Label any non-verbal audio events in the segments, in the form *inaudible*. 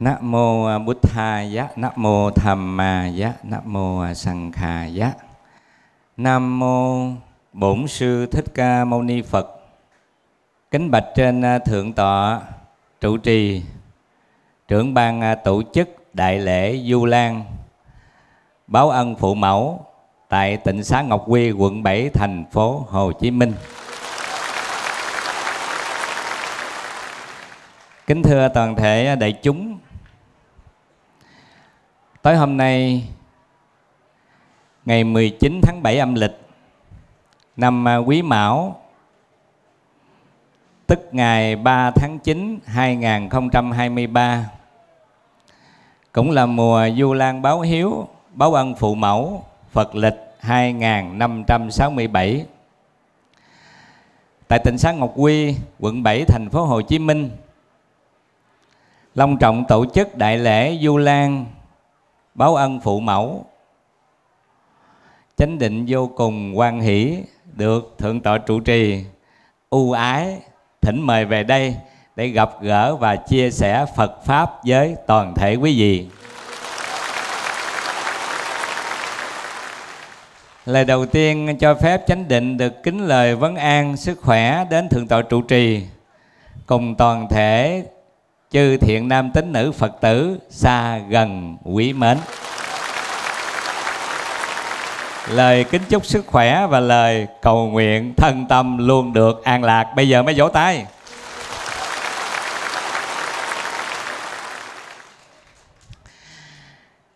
Nam mô Bụt ya Nam mô Tham Maya, Nam mô Sankhaya. Nam mô Bổn sư Thích Ca Mâu Ni Phật. Kính bạch trên à, thượng tọa trụ trì trưởng ban à, tổ chức đại lễ Du Lan báo ân phụ mẫu tại tỉnh xá Ngọc Quy, quận 7, thành phố Hồ Chí Minh. Kính thưa toàn thể à, đại chúng Tới hôm nay ngày 19 tháng 7 âm lịch năm à, Quý Mão tức ngày 3 tháng 9 2023 cũng là mùa Du Lan báo hiếu báo ân phụ mẫu Phật lịch 2567 tại tỉnh xã Ngọc Quy, quận 7, thành phố Hồ Chí Minh. Long trọng tổ chức đại lễ Du Lan báo ân phụ mẫu chánh định vô cùng quan hỷ được thượng tọa trụ trì ưu ái thỉnh mời về đây để gặp gỡ và chia sẻ Phật pháp với toàn thể quý vị. Lời đầu tiên cho phép chánh định được kính lời vấn an sức khỏe đến thượng tọa trụ trì cùng toàn thể chư thiện nam tín nữ phật tử xa gần quý mến lời kính chúc sức khỏe và lời cầu nguyện thân tâm luôn được an lạc bây giờ mới vỗ tay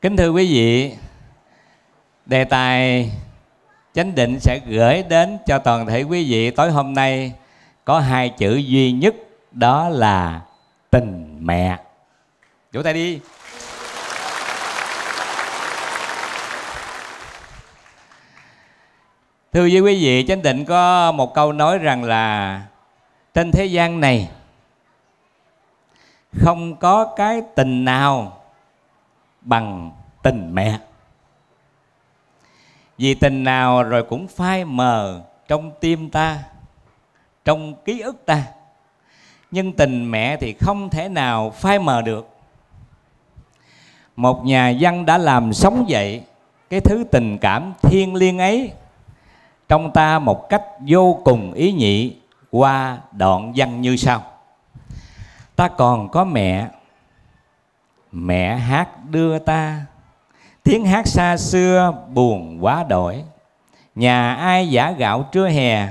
kính thưa quý vị đề tài chánh định sẽ gửi đến cho toàn thể quý vị tối hôm nay có hai chữ duy nhất đó là tình mẹ vỗ tay đi thưa với quý vị chánh định có một câu nói rằng là trên thế gian này không có cái tình nào bằng tình mẹ vì tình nào rồi cũng phai mờ trong tim ta trong ký ức ta nhưng tình mẹ thì không thể nào phai mờ được một nhà văn đã làm sống dậy cái thứ tình cảm thiêng liêng ấy trong ta một cách vô cùng ý nhị qua đoạn văn như sau ta còn có mẹ mẹ hát đưa ta tiếng hát xa xưa buồn quá đổi nhà ai giả gạo trưa hè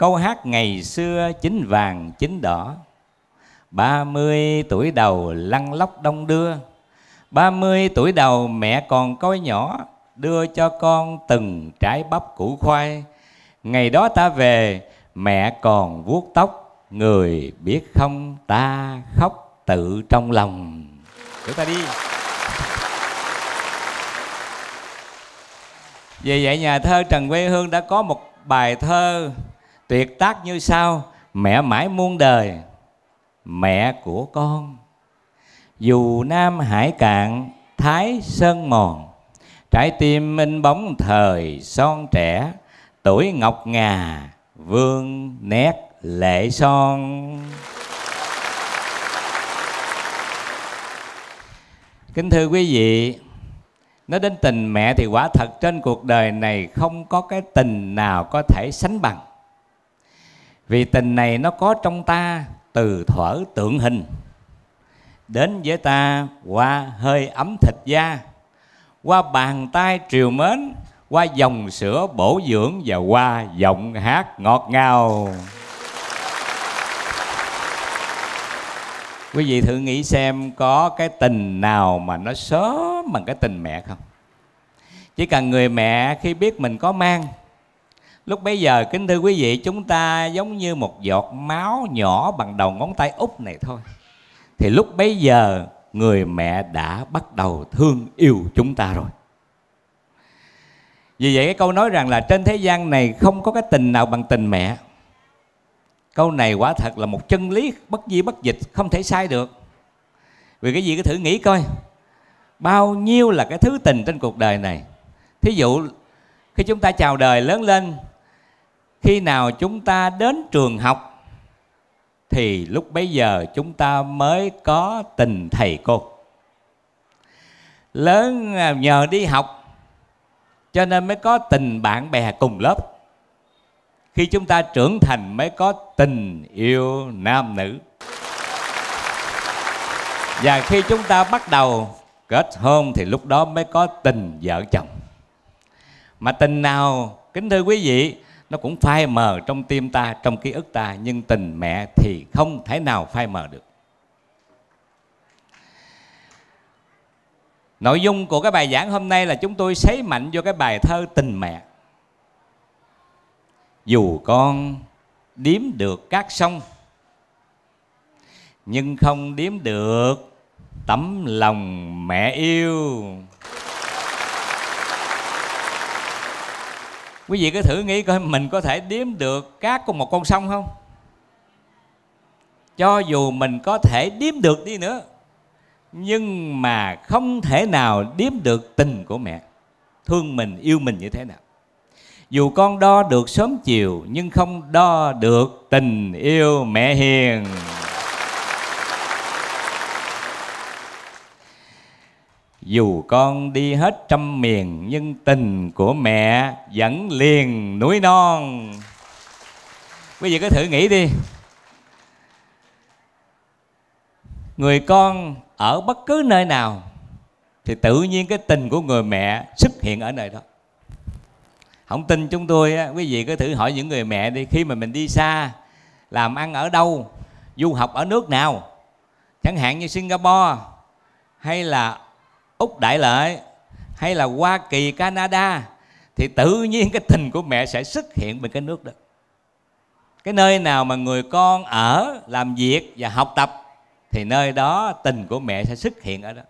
Câu hát ngày xưa chín vàng chín đỏ ba mươi tuổi đầu lăn lóc đông đưa ba mươi tuổi đầu mẹ còn coi nhỏ Đưa cho con từng trái bắp củ khoai Ngày đó ta về mẹ còn vuốt tóc Người biết không ta khóc tự trong lòng Chúng ta đi Vì vậy nhà thơ Trần Quê Hương đã có một bài thơ tuyệt tác như sau mẹ mãi muôn đời mẹ của con dù nam hải cạn thái sơn mòn trái tim minh bóng thời son trẻ tuổi ngọc ngà vương nét lệ son kính thưa quý vị nói đến tình mẹ thì quả thật trên cuộc đời này không có cái tình nào có thể sánh bằng vì tình này nó có trong ta từ thuở tượng hình đến với ta qua hơi ấm thịt da qua bàn tay triều mến qua dòng sữa bổ dưỡng và qua giọng hát ngọt ngào quý vị thử nghĩ xem có cái tình nào mà nó sớm bằng cái tình mẹ không chỉ cần người mẹ khi biết mình có mang Lúc bấy giờ kính thưa quý vị chúng ta giống như một giọt máu nhỏ bằng đầu ngón tay út này thôi Thì lúc bấy giờ người mẹ đã bắt đầu thương yêu chúng ta rồi Vì vậy cái câu nói rằng là trên thế gian này không có cái tình nào bằng tình mẹ Câu này quả thật là một chân lý bất di bất dịch không thể sai được Vì cái gì cứ thử nghĩ coi Bao nhiêu là cái thứ tình trên cuộc đời này Thí dụ khi chúng ta chào đời lớn lên khi nào chúng ta đến trường học thì lúc bấy giờ chúng ta mới có tình thầy cô lớn à, nhờ đi học cho nên mới có tình bạn bè cùng lớp khi chúng ta trưởng thành mới có tình yêu nam nữ và khi chúng ta bắt đầu kết hôn thì lúc đó mới có tình vợ chồng mà tình nào kính thưa quý vị nó cũng phai mờ trong tim ta trong ký ức ta nhưng tình mẹ thì không thể nào phai mờ được nội dung của cái bài giảng hôm nay là chúng tôi sấy mạnh vô cái bài thơ tình mẹ dù con điếm được các sông nhưng không điếm được tấm lòng mẹ yêu quý vị cứ thử nghĩ coi mình có thể đếm được cát của một con sông không cho dù mình có thể đếm được đi nữa nhưng mà không thể nào đếm được tình của mẹ thương mình yêu mình như thế nào dù con đo được sớm chiều nhưng không đo được tình yêu mẹ hiền dù con đi hết trăm miền nhưng tình của mẹ vẫn liền núi non quý vị cứ thử nghĩ đi người con ở bất cứ nơi nào thì tự nhiên cái tình của người mẹ xuất hiện ở nơi đó không tin chúng tôi á, quý vị cứ thử hỏi những người mẹ đi khi mà mình đi xa làm ăn ở đâu du học ở nước nào chẳng hạn như singapore hay là úc đại lợi hay là hoa kỳ canada thì tự nhiên cái tình của mẹ sẽ xuất hiện bên cái nước đó cái nơi nào mà người con ở làm việc và học tập thì nơi đó tình của mẹ sẽ xuất hiện ở đó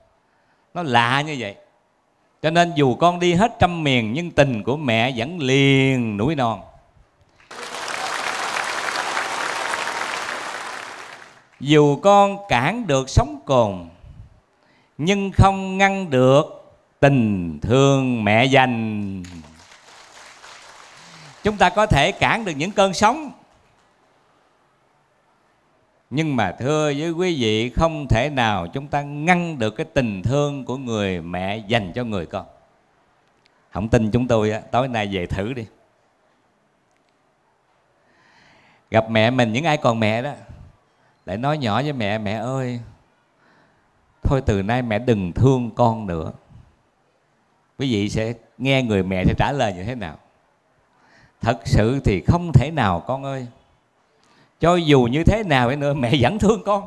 nó lạ như vậy cho nên dù con đi hết trăm miền nhưng tình của mẹ vẫn liền núi non dù con cản được sóng cồn nhưng không ngăn được tình thương mẹ dành chúng ta có thể cản được những cơn sóng nhưng mà thưa với quý vị không thể nào chúng ta ngăn được cái tình thương của người mẹ dành cho người con không tin chúng tôi á tối nay về thử đi gặp mẹ mình những ai còn mẹ đó lại nói nhỏ với mẹ mẹ ơi thôi từ nay mẹ đừng thương con nữa quý vị sẽ nghe người mẹ sẽ trả lời như thế nào thật sự thì không thể nào con ơi cho dù như thế nào ấy nữa mẹ vẫn thương con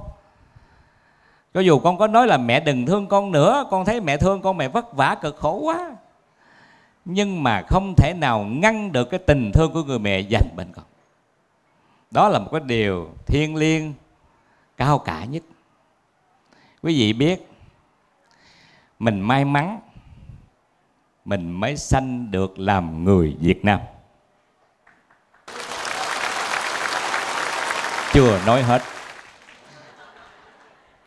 cho dù con có nói là mẹ đừng thương con nữa con thấy mẹ thương con mẹ vất vả cực khổ quá nhưng mà không thể nào ngăn được cái tình thương của người mẹ dành bên con đó là một cái điều thiêng liêng cao cả nhất quý vị biết mình may mắn mình mới sanh được làm người việt nam chưa nói hết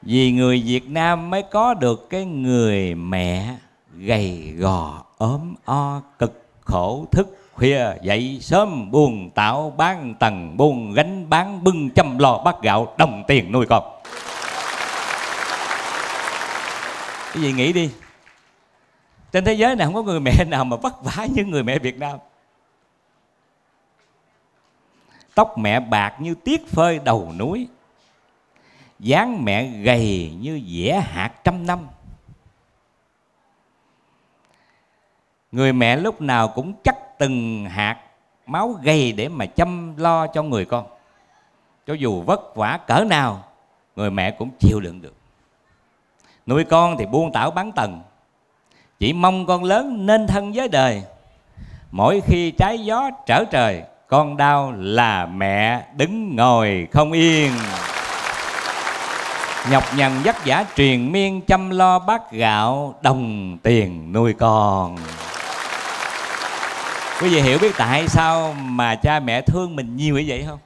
vì người việt nam mới có được cái người mẹ gầy gò ốm o cực khổ thức khuya dậy sớm buồn tạo bán tầng buồn gánh bán bưng chăm lò bát gạo đồng tiền nuôi con cái gì nghĩ đi trên thế giới này không có người mẹ nào mà vất vả như người mẹ việt nam tóc mẹ bạc như tiết phơi đầu núi dáng mẹ gầy như dẻ hạt trăm năm người mẹ lúc nào cũng chắc từng hạt máu gầy để mà chăm lo cho người con cho dù vất vả cỡ nào người mẹ cũng chịu đựng được nuôi con thì buông tảo bán tầng, chỉ mong con lớn nên thân với đời mỗi khi trái gió trở trời con đau là mẹ đứng ngồi không yên nhọc nhằn vất vả truyền miên chăm lo bát gạo đồng tiền nuôi con quý vị hiểu biết tại sao mà cha mẹ thương mình nhiều như vậy không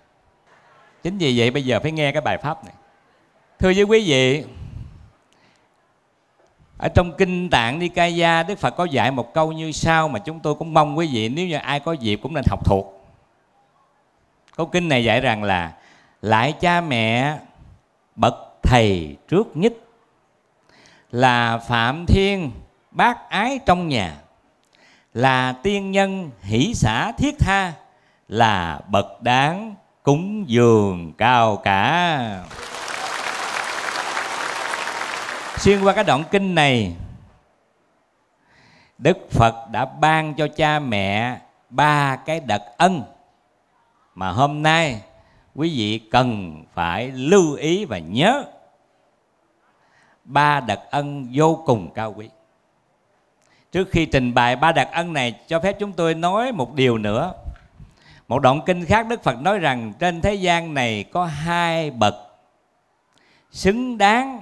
chính vì vậy bây giờ phải nghe cái bài pháp này thưa với quý vị ở trong kinh tạng Nikaya Đức Phật có dạy một câu như sau mà chúng tôi cũng mong quý vị nếu như ai có dịp cũng nên học thuộc câu kinh này dạy rằng là lại cha mẹ bậc thầy trước nhất là phạm thiên bác ái trong nhà là tiên nhân hỷ xã thiết tha là bậc đáng cúng dường cao cả xuyên qua cái đoạn kinh này đức phật đã ban cho cha mẹ ba cái đặc ân mà hôm nay quý vị cần phải lưu ý và nhớ ba đặc ân vô cùng cao quý trước khi trình bày ba đặc ân này cho phép chúng tôi nói một điều nữa một đoạn kinh khác đức phật nói rằng trên thế gian này có hai bậc xứng đáng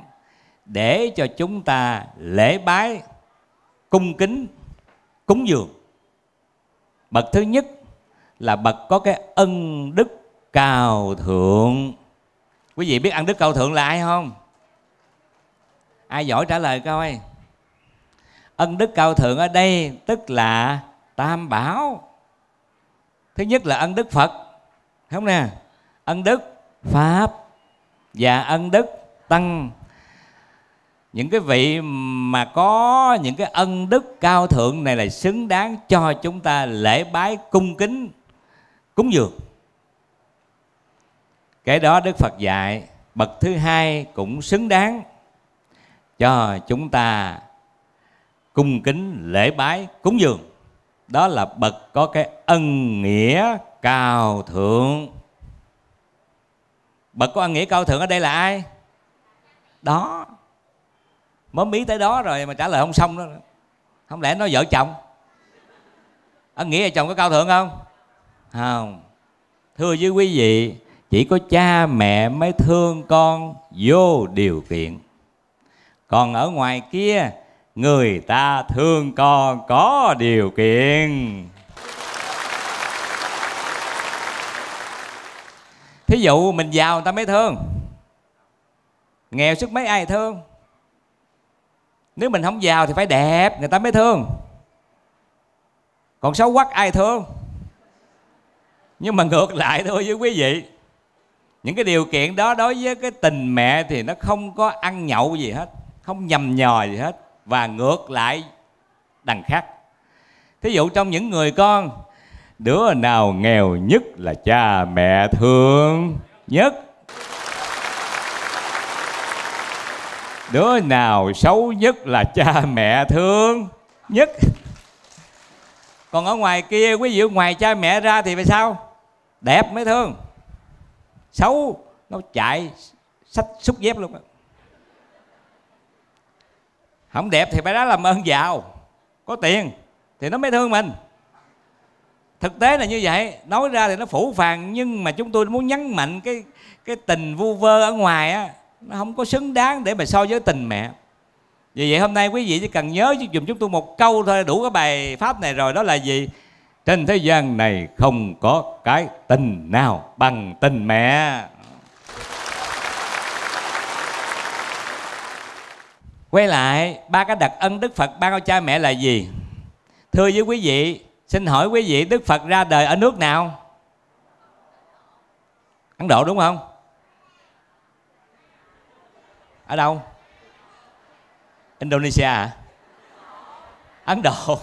để cho chúng ta lễ bái cung kính cúng dường bậc thứ nhất là bậc có cái ân đức cao thượng quý vị biết ân đức cao thượng là ai không ai giỏi trả lời coi ân đức cao thượng ở đây tức là tam bảo thứ nhất là ân đức phật không nè ân đức pháp và ân đức tăng những cái vị mà có những cái ân đức cao thượng này là xứng đáng cho chúng ta lễ bái cung kính cúng dường cái đó đức phật dạy bậc thứ hai cũng xứng đáng cho chúng ta cung kính lễ bái cúng dường đó là bậc có cái ân nghĩa cao thượng bậc có ân nghĩa cao thượng ở đây là ai đó mới mí tới đó rồi mà trả lời không xong đó không lẽ nói vợ chồng anh nghĩ là chồng có cao thượng không không thưa với quý vị chỉ có cha mẹ mới thương con vô điều kiện còn ở ngoài kia người ta thương con có điều kiện thí dụ mình giàu người ta mới thương nghèo sức mấy ai thương nếu mình không giàu thì phải đẹp người ta mới thương còn xấu quắc ai thương nhưng mà ngược lại thôi với quý vị những cái điều kiện đó đối với cái tình mẹ thì nó không có ăn nhậu gì hết không nhầm nhò gì hết và ngược lại đằng khác thí dụ trong những người con đứa nào nghèo nhất là cha mẹ thương nhất đứa nào xấu nhất là cha mẹ thương nhất còn ở ngoài kia quý vị ngoài cha mẹ ra thì phải sao đẹp mới thương xấu nó chạy sách xúc dép luôn không đẹp thì phải đó làm ơn giàu có tiền thì nó mới thương mình thực tế là như vậy nói ra thì nó phủ phàng nhưng mà chúng tôi muốn nhấn mạnh cái cái tình vu vơ ở ngoài á nó không có xứng đáng để mà so với tình mẹ vì vậy hôm nay quý vị chỉ cần nhớ chỉ dùm chúng tôi một câu thôi đủ cái bài pháp này rồi đó là gì trên thế gian này không có cái tình nào bằng tình mẹ quay lại ba cái đặc ân đức phật ban cho cha mẹ là gì thưa với quý vị xin hỏi quý vị đức phật ra đời ở nước nào ấn độ đúng không ở đâu indonesia à ấn độ *laughs*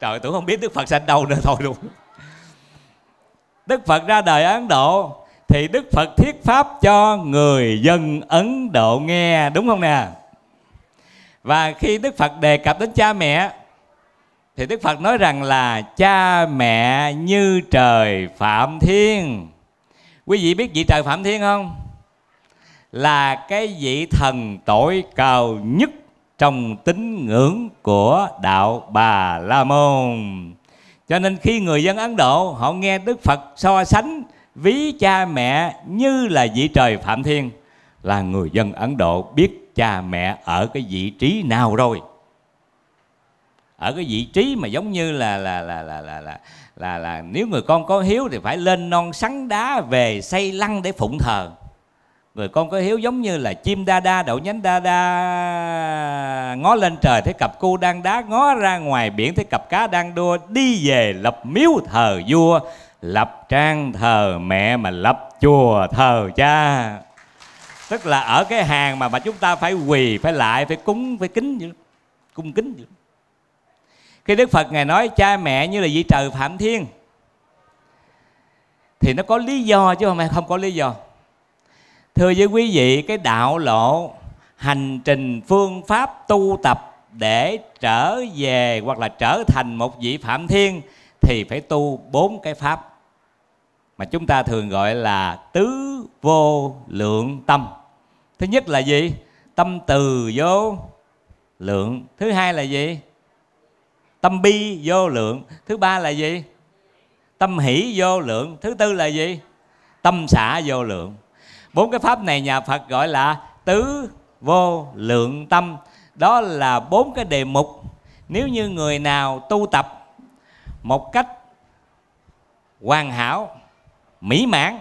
trời tưởng không biết đức phật sanh đâu nữa thôi luôn đức phật ra đời ấn độ thì đức phật thuyết pháp cho người dân ấn độ nghe đúng không nè và khi đức phật đề cập đến cha mẹ thì đức phật nói rằng là cha mẹ như trời phạm thiên quý vị biết vị trời phạm thiên không là cái vị thần tối cao nhất trong tín ngưỡng của đạo Bà La Môn. Cho nên khi người dân Ấn Độ họ nghe Đức Phật so sánh ví cha mẹ như là vị trời Phạm Thiên là người dân Ấn Độ biết cha mẹ ở cái vị trí nào rồi ở cái vị trí mà giống như là là là là là là là, là nếu người con có hiếu thì phải lên non sắn đá về xây lăng để phụng thờ Người con có hiếu giống như là chim đa đa đậu nhánh đa đa Ngó lên trời thấy cặp cu đang đá Ngó ra ngoài biển thấy cặp cá đang đua Đi về lập miếu thờ vua Lập trang thờ mẹ mà lập chùa thờ cha Tức là ở cái hàng mà mà chúng ta phải quỳ, phải lại, phải cúng, phải kính vậy Cung kính vậy Khi Đức Phật Ngài nói cha mẹ như là vị trời Phạm Thiên Thì nó có lý do chứ không, phải không có lý do thưa với quý vị cái đạo lộ hành trình phương pháp tu tập để trở về hoặc là trở thành một vị phạm thiên thì phải tu bốn cái pháp mà chúng ta thường gọi là tứ vô lượng tâm thứ nhất là gì tâm từ vô lượng thứ hai là gì tâm bi vô lượng thứ ba là gì tâm hỷ vô lượng thứ tư là gì tâm xả vô lượng bốn cái pháp này nhà phật gọi là tứ vô lượng tâm đó là bốn cái đề mục nếu như người nào tu tập một cách hoàn hảo mỹ mãn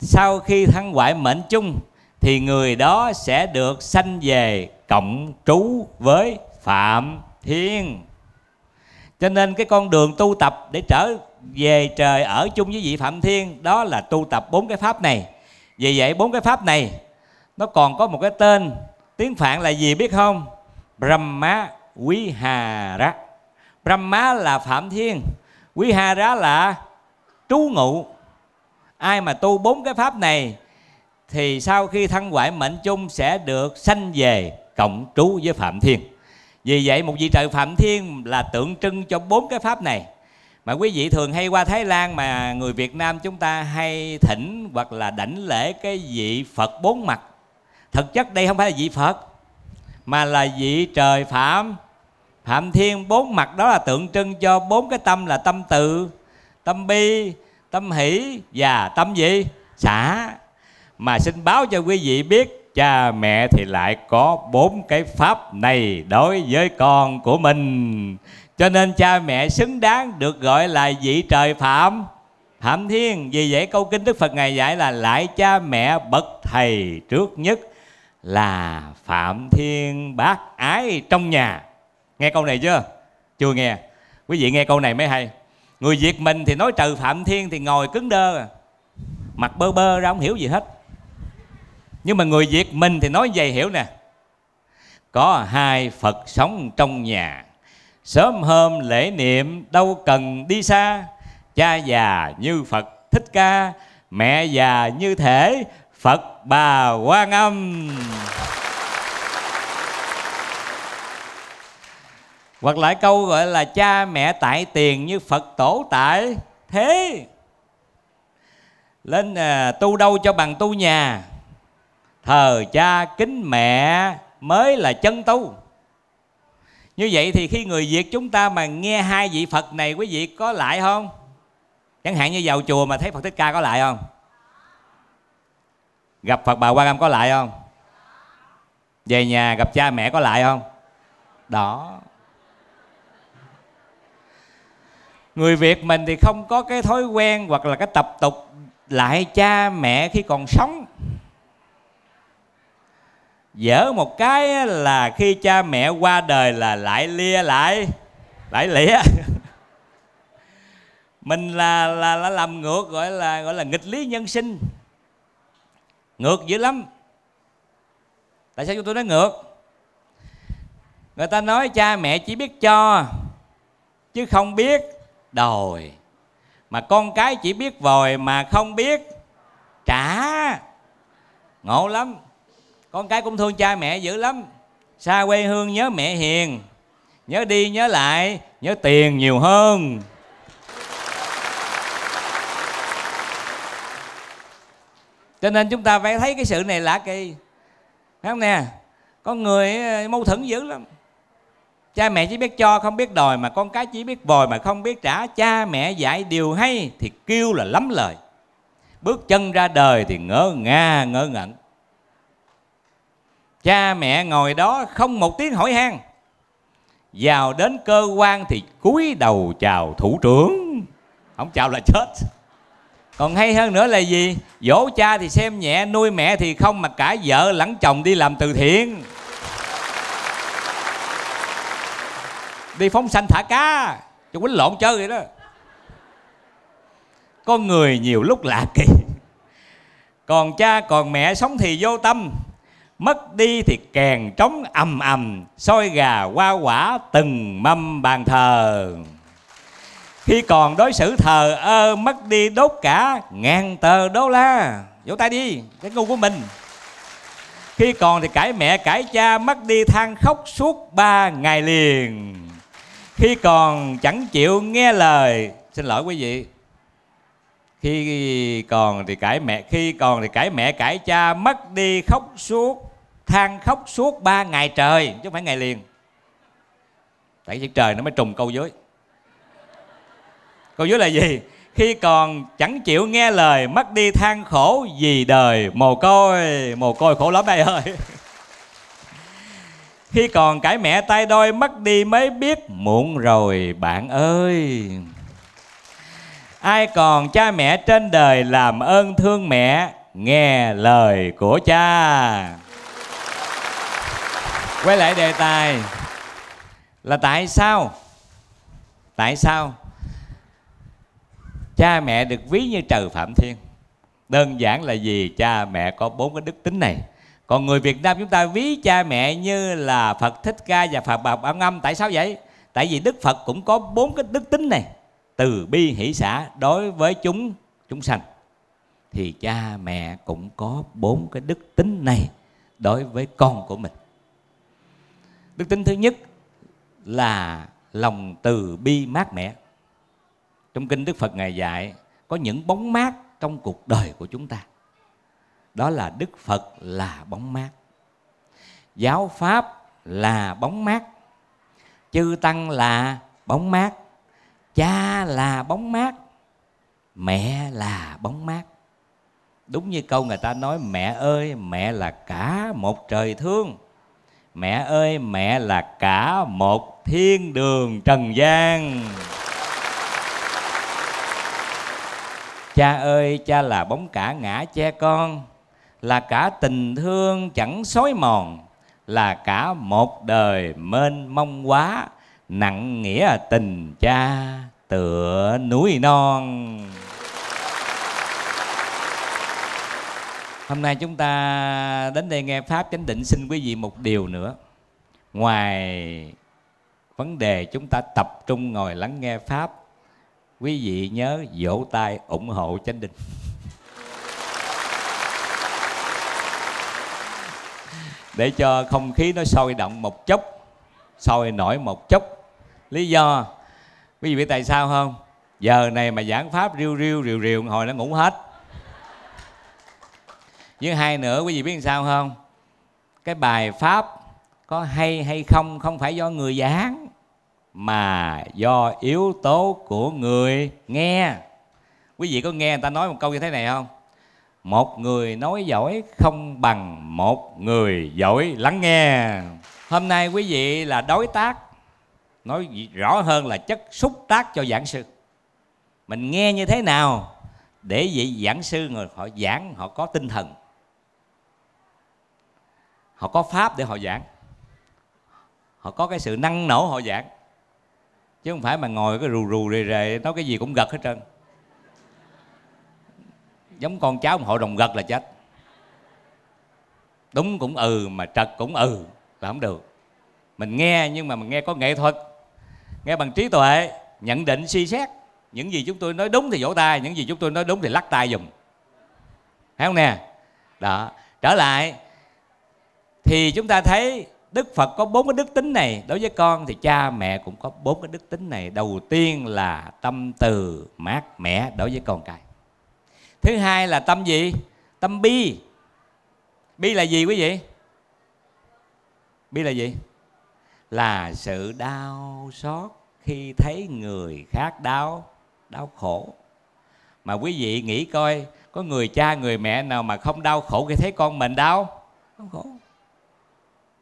sau khi thăng hoại mệnh chung thì người đó sẽ được sanh về cộng trú với phạm thiên cho nên cái con đường tu tập để trở về trời ở chung với vị phạm thiên đó là tu tập bốn cái pháp này vì vậy bốn cái pháp này nó còn có một cái tên tiếng phạn là gì biết không brahma quý hà ra brahma là phạm thiên quý hà ra là trú ngụ ai mà tu bốn cái pháp này thì sau khi thân ngoại mệnh chung sẽ được sanh về cộng trú với phạm thiên vì vậy một vị trời phạm thiên là tượng trưng cho bốn cái pháp này mà quý vị thường hay qua Thái Lan mà người Việt Nam chúng ta hay thỉnh hoặc là đảnh lễ cái vị Phật bốn mặt thực chất đây không phải là vị Phật mà là vị trời phạm phạm thiên bốn mặt đó là tượng trưng cho bốn cái tâm là tâm tự, tâm bi tâm hỷ và tâm gì xả mà xin báo cho quý vị biết cha mẹ thì lại có bốn cái pháp này đối với con của mình cho nên cha mẹ xứng đáng được gọi là vị trời phạm phạm thiên vì vậy câu kinh đức phật ngài dạy là lại cha mẹ bậc thầy trước nhất là phạm thiên bác ái trong nhà nghe câu này chưa chưa nghe quý vị nghe câu này mới hay người việt mình thì nói trừ phạm thiên thì ngồi cứng đơ mặt bơ bơ ra không hiểu gì hết nhưng mà người việt mình thì nói vậy hiểu nè có hai phật sống trong nhà sớm hôm lễ niệm đâu cần đi xa cha già như phật thích ca mẹ già như thể phật bà quan âm hoặc lại câu gọi là cha mẹ tại tiền như phật tổ tại thế lên à, tu đâu cho bằng tu nhà thờ cha kính mẹ mới là chân tu như vậy thì khi người việt chúng ta mà nghe hai vị phật này quý vị có lại không chẳng hạn như vào chùa mà thấy phật thích ca có lại không gặp phật bà quan âm có lại không về nhà gặp cha mẹ có lại không đó người việt mình thì không có cái thói quen hoặc là cái tập tục lại cha mẹ khi còn sống dở một cái là khi cha mẹ qua đời là lại lia lại lại lĩa *laughs* mình là là là làm ngược gọi là gọi là nghịch lý nhân sinh ngược dữ lắm tại sao chúng tôi nói ngược người ta nói cha mẹ chỉ biết cho chứ không biết đòi mà con cái chỉ biết vòi mà không biết trả ngộ lắm con cái cũng thương cha mẹ dữ lắm xa quê hương nhớ mẹ hiền nhớ đi nhớ lại nhớ tiền nhiều hơn cho nên chúng ta phải thấy cái sự này lạ kỳ phải không nè có người ờ, mâu thuẫn dữ lắm cha mẹ chỉ biết cho không biết đòi mà con cái chỉ biết bồi mà không biết trả cha mẹ dạy điều hay thì kêu là lắm lời bước chân ra đời thì ngỡ nga ngỡ ngẩn cha mẹ ngồi đó không một tiếng hỏi han vào đến cơ quan thì cúi đầu chào thủ trưởng không chào là chết còn hay hơn nữa là gì dỗ cha thì xem nhẹ nuôi mẹ thì không mà cả vợ lẫn chồng đi làm từ thiện đi phóng sanh thả cá cho quýnh lộn chơi vậy đó con người nhiều lúc lạ kỳ còn cha còn mẹ sống thì vô tâm mất đi thì kèn trống ầm ầm soi gà qua quả từng mâm bàn thờ khi còn đối xử thờ ơ mất đi đốt cả ngàn tờ đô la vỗ tay đi cái ngu của mình khi còn thì cãi mẹ cãi cha mất đi than khóc suốt ba ngày liền khi còn chẳng chịu nghe lời xin lỗi quý vị khi còn thì cãi mẹ khi còn thì cãi mẹ cãi cha mất đi khóc suốt than khóc suốt ba ngày trời chứ không phải ngày liền tại vì trời nó mới trùng câu dưới câu dưới là gì khi còn chẳng chịu nghe lời mất đi than khổ vì đời mồ côi mồ côi khổ lắm đây ơi *laughs* khi còn cãi mẹ tay đôi mất đi mới biết muộn rồi bạn ơi ai còn cha mẹ trên đời làm ơn thương mẹ nghe lời của cha quay lại đề tài là tại sao tại sao cha mẹ được ví như trời phạm thiên đơn giản là vì cha mẹ có bốn cái đức tính này còn người việt nam chúng ta ví cha mẹ như là phật thích ca và phật bà bảo ngâm tại sao vậy tại vì đức phật cũng có bốn cái đức tính này từ bi hỷ xã đối với chúng chúng sanh thì cha mẹ cũng có bốn cái đức tính này đối với con của mình đức tính thứ nhất là lòng từ bi mát mẻ trong kinh đức phật ngài dạy có những bóng mát trong cuộc đời của chúng ta đó là đức phật là bóng mát giáo pháp là bóng mát chư tăng là bóng mát cha là bóng mát mẹ là bóng mát đúng như câu người ta nói mẹ ơi mẹ là cả một trời thương mẹ ơi mẹ là cả một thiên đường trần gian cha ơi cha là bóng cả ngã che con là cả tình thương chẳng xói mòn là cả một đời mênh mông quá nặng nghĩa tình cha tựa núi non Hôm nay chúng ta đến đây nghe Pháp Chánh Định xin quý vị một điều nữa Ngoài vấn đề chúng ta tập trung ngồi lắng nghe Pháp Quý vị nhớ vỗ tay ủng hộ Chánh Định Để cho không khí nó sôi động một chốc Sôi nổi một chốc Lý do Quý vị biết tại sao không? Giờ này mà giảng Pháp riêu riêu riều riều hồi nó ngủ hết với hai nữa quý vị biết sao không cái bài pháp có hay hay không không phải do người giảng mà do yếu tố của người nghe quý vị có nghe người ta nói một câu như thế này không một người nói giỏi không bằng một người giỏi lắng nghe hôm nay quý vị là đối tác nói rõ hơn là chất xúc tác cho giảng sư mình nghe như thế nào để vị giảng sư người họ giảng họ có tinh thần họ có pháp để họ giảng họ có cái sự năng nổ họ giảng chứ không phải mà ngồi cái rù rù rề rề nói cái gì cũng gật hết trơn giống con cháu mà hội đồng gật là chết đúng cũng ừ mà trật cũng ừ là không được mình nghe nhưng mà mình nghe có nghệ thuật nghe bằng trí tuệ nhận định suy xét những gì chúng tôi nói đúng thì vỗ tay những gì chúng tôi nói đúng thì lắc tay dùm thấy không nè đó trở lại thì chúng ta thấy Đức Phật có bốn cái đức tính này đối với con thì cha mẹ cũng có bốn cái đức tính này đầu tiên là tâm từ mát mẻ đối với con cái thứ hai là tâm gì tâm bi bi là gì quý vị bi là gì là sự đau xót khi thấy người khác đau đau khổ mà quý vị nghĩ coi có người cha người mẹ nào mà không đau khổ khi thấy con mình đau không khổ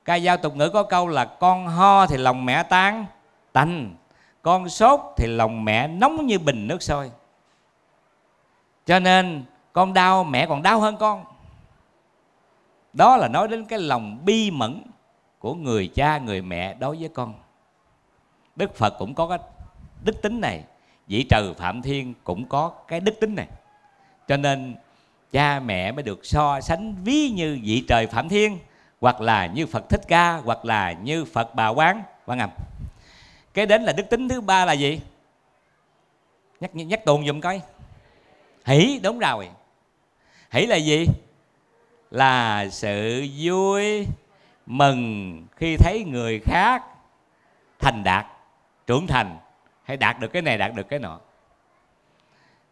ca dao tục ngữ có câu là con ho thì lòng mẹ tan tành con sốt thì lòng mẹ nóng như bình nước sôi cho nên con đau mẹ còn đau hơn con đó là nói đến cái lòng bi mẫn của người cha người mẹ đối với con đức phật cũng có cái đức tính này dĩ trừ phạm thiên cũng có cái đức tính này cho nên cha mẹ mới được so sánh ví như vị trời phạm thiên hoặc là như Phật Thích Ca hoặc là như Phật Bà Quán Quan vâng Âm cái đến là đức tính thứ ba là gì nhắc nhắc tuồn dùm coi hỷ đúng rồi hỷ là gì là sự vui mừng khi thấy người khác thành đạt trưởng thành hay đạt được cái này đạt được cái nọ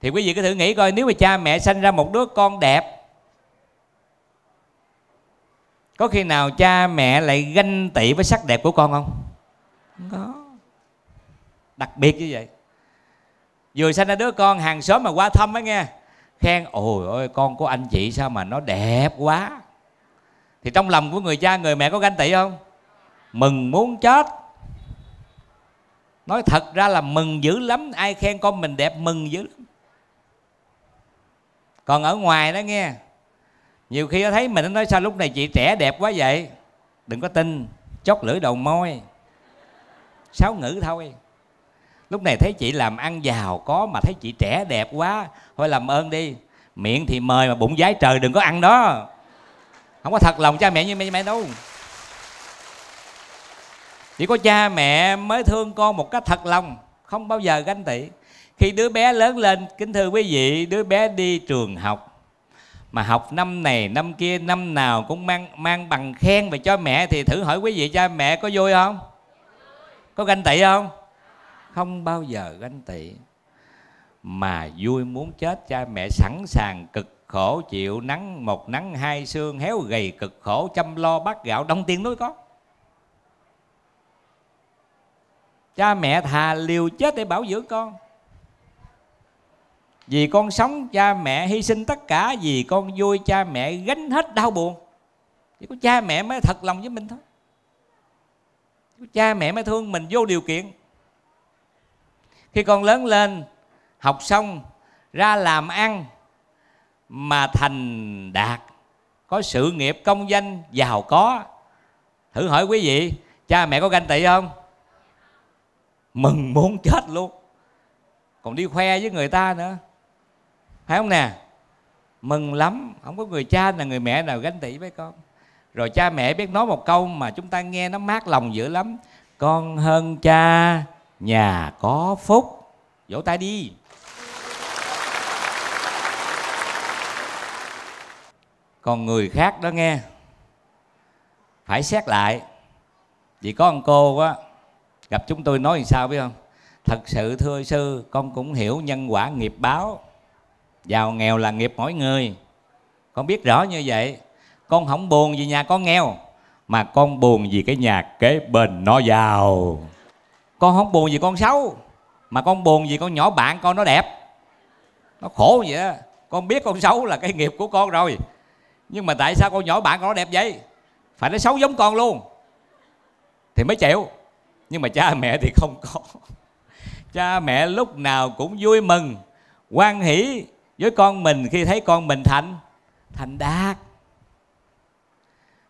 thì quý vị cứ thử nghĩ coi nếu mà cha mẹ sinh ra một đứa con đẹp có khi nào cha mẹ lại ganh tị với sắc đẹp của con không không có đặc biệt như vậy vừa sinh ra đứa con hàng xóm mà qua thăm á nghe khen ôi ôi con của anh chị sao mà nó đẹp quá thì trong lòng của người cha người mẹ có ganh tị không mừng muốn chết nói thật ra là mừng dữ lắm ai khen con mình đẹp mừng dữ lắm còn ở ngoài đó nghe nhiều khi thấy mình nó nói sao lúc này chị trẻ đẹp quá vậy đừng có tin chót lưỡi đầu môi sáu ngữ thôi lúc này thấy chị làm ăn giàu có mà thấy chị trẻ đẹp quá thôi làm ơn đi miệng thì mời mà bụng giái trời đừng có ăn đó không có thật lòng cha mẹ như mẹ, như mẹ đâu chỉ có cha mẹ mới thương con một cách thật lòng không bao giờ ganh tị khi đứa bé lớn lên kính thưa quý vị đứa bé đi trường học mà học năm này năm kia năm nào cũng mang mang bằng khen về cho mẹ thì thử hỏi quý vị cha mẹ có vui không có ganh tị không không bao giờ ganh tị mà vui muốn chết cha mẹ sẵn sàng cực khổ chịu nắng một nắng hai xương héo gầy cực khổ chăm lo bát gạo đông tiền mới có cha mẹ thà liều chết để bảo dưỡng con vì con sống cha mẹ hy sinh tất cả vì con vui cha mẹ gánh hết đau buồn chỉ có cha mẹ mới thật lòng với mình thôi chỉ có cha mẹ mới thương mình vô điều kiện khi con lớn lên học xong ra làm ăn mà thành đạt có sự nghiệp công danh giàu có thử hỏi quý vị cha mẹ có ganh tị không mừng muốn chết luôn còn đi khoe với người ta nữa phải không nè mừng lắm không có người cha là người mẹ nào gánh tị với con rồi cha mẹ biết nói một câu mà chúng ta nghe nó mát lòng dữ lắm con hơn cha nhà có phúc vỗ tay đi còn người khác đó nghe phải xét lại vì có ông cô á gặp chúng tôi nói làm sao biết không thật sự thưa sư con cũng hiểu nhân quả nghiệp báo giàu nghèo là nghiệp mỗi người con biết rõ như vậy con không buồn vì nhà con nghèo mà con buồn vì cái nhà kế bên nó giàu con không buồn vì con xấu mà con buồn vì con nhỏ bạn con nó đẹp nó khổ vậy đó con biết con xấu là cái nghiệp của con rồi nhưng mà tại sao con nhỏ bạn con nó đẹp vậy phải nó xấu giống con luôn thì mới chịu nhưng mà cha mẹ thì không có cha mẹ lúc nào cũng vui mừng quan hỷ với con mình khi thấy con mình thành thành đạt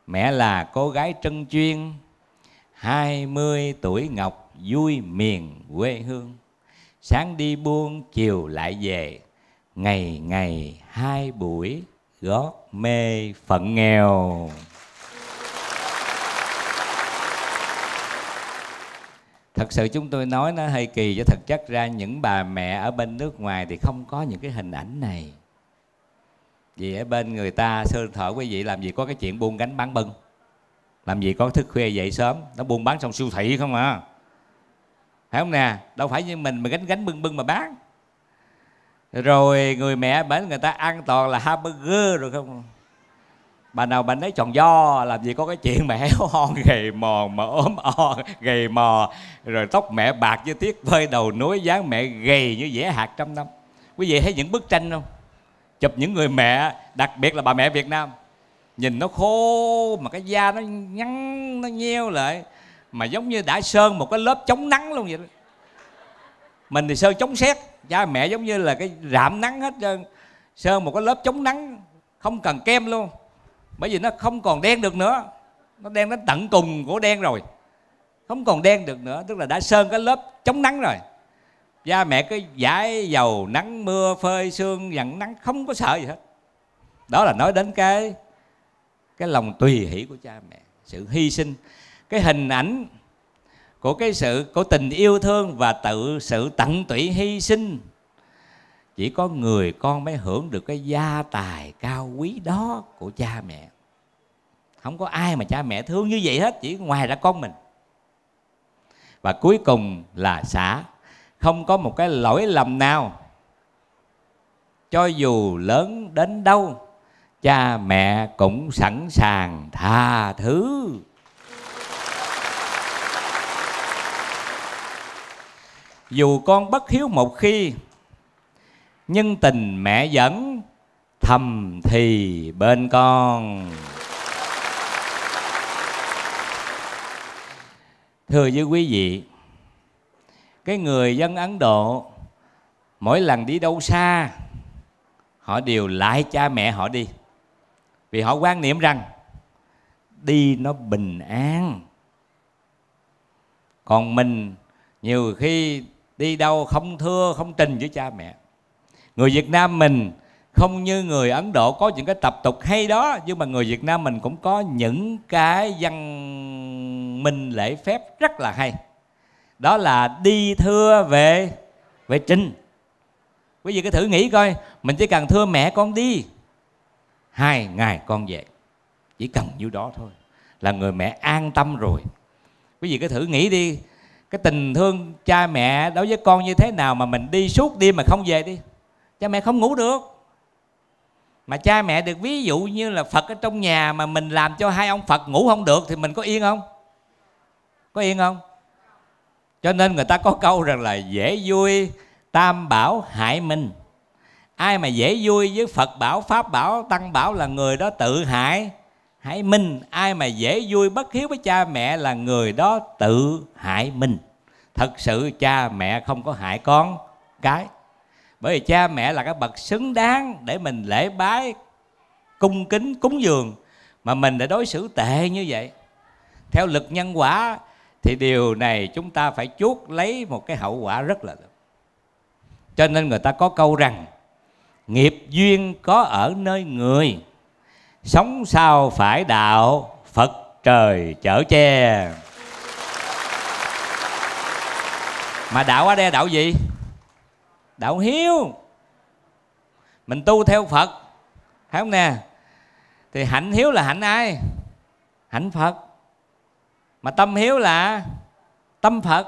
mẹ là cô gái trân chuyên 20 tuổi ngọc vui miền quê hương sáng đi buôn chiều lại về ngày ngày hai buổi gót mê phận nghèo thật sự chúng tôi nói nó hơi kỳ chứ thật chất ra những bà mẹ ở bên nước ngoài thì không có những cái hình ảnh này vì ở bên người ta sơ thở quý vị làm gì có cái chuyện buôn gánh bán bưng làm gì có thức khuya dậy sớm nó buôn bán xong siêu thị không à phải không nè đâu phải như mình mà gánh gánh bưng bưng mà bán rồi người mẹ bển người ta ăn toàn là hamburger rồi không bà nào bà nấy tròn do làm gì có cái chuyện mà héo hon *laughs* gầy mò mà ốm o gầy mò rồi tóc mẹ bạc như tiết vơi đầu núi dáng mẹ gầy như dẻ hạt trăm năm quý vị thấy những bức tranh không chụp những người mẹ đặc biệt là bà mẹ việt nam nhìn nó khô mà cái da nó nhăn nó nheo lại mà giống như đã sơn một cái lớp chống nắng luôn vậy đó mình thì sơn chống xét cha mẹ giống như là cái rạm nắng hết trơn sơn một cái lớp chống nắng không cần kem luôn bởi vì nó không còn đen được nữa nó đen đến tận cùng của đen rồi không còn đen được nữa tức là đã sơn cái lớp chống nắng rồi da mẹ cái giải dầu nắng mưa phơi sương dặn nắng không có sợ gì hết đó là nói đến cái cái lòng tùy hỷ của cha mẹ sự hy sinh cái hình ảnh của cái sự của tình yêu thương và tự sự tận tụy hy sinh chỉ có người con mới hưởng được cái gia tài cao quý đó của cha mẹ không có ai mà cha mẹ thương như vậy hết chỉ ngoài ra con mình và cuối cùng là xã không có một cái lỗi lầm nào cho dù lớn đến đâu cha mẹ cũng sẵn sàng tha thứ dù con bất hiếu một khi nhưng tình mẹ vẫn thầm thì bên con thưa với quý vị cái người dân ấn độ mỗi lần đi đâu xa họ đều lại cha mẹ họ đi vì họ quan niệm rằng đi nó bình an còn mình nhiều khi đi đâu không thưa không trình với cha mẹ người việt nam mình không như người ấn độ có những cái tập tục hay đó nhưng mà người việt nam mình cũng có những cái văn mình lễ phép rất là hay đó là đi thưa về về trinh, quý vị cứ thử nghĩ coi mình chỉ cần thưa mẹ con đi hai ngày con về chỉ cần nhiêu đó thôi là người mẹ an tâm rồi quý vị cứ thử nghĩ đi cái tình thương cha mẹ đối với con như thế nào mà mình đi suốt đêm mà không về đi cha mẹ không ngủ được mà cha mẹ được ví dụ như là phật ở trong nhà mà mình làm cho hai ông phật ngủ không được thì mình có yên không có yên không cho nên người ta có câu rằng là dễ vui tam bảo hại mình ai mà dễ vui với phật bảo pháp bảo tăng bảo là người đó tự hại hại mình ai mà dễ vui bất hiếu với cha mẹ là người đó tự hại mình thật sự cha mẹ không có hại con cái bởi vì cha mẹ là cái bậc xứng đáng để mình lễ bái cung kính cúng dường mà mình đã đối xử tệ như vậy theo lực nhân quả thì điều này chúng ta phải chuốt lấy một cái hậu quả rất là lớn cho nên người ta có câu rằng nghiệp duyên có ở nơi người sống sao phải đạo phật trời chở che mà đạo ở đây đạo gì đạo hiếu mình tu theo phật phải không nè thì hạnh hiếu là hạnh ai hạnh phật mà tâm hiếu là tâm phật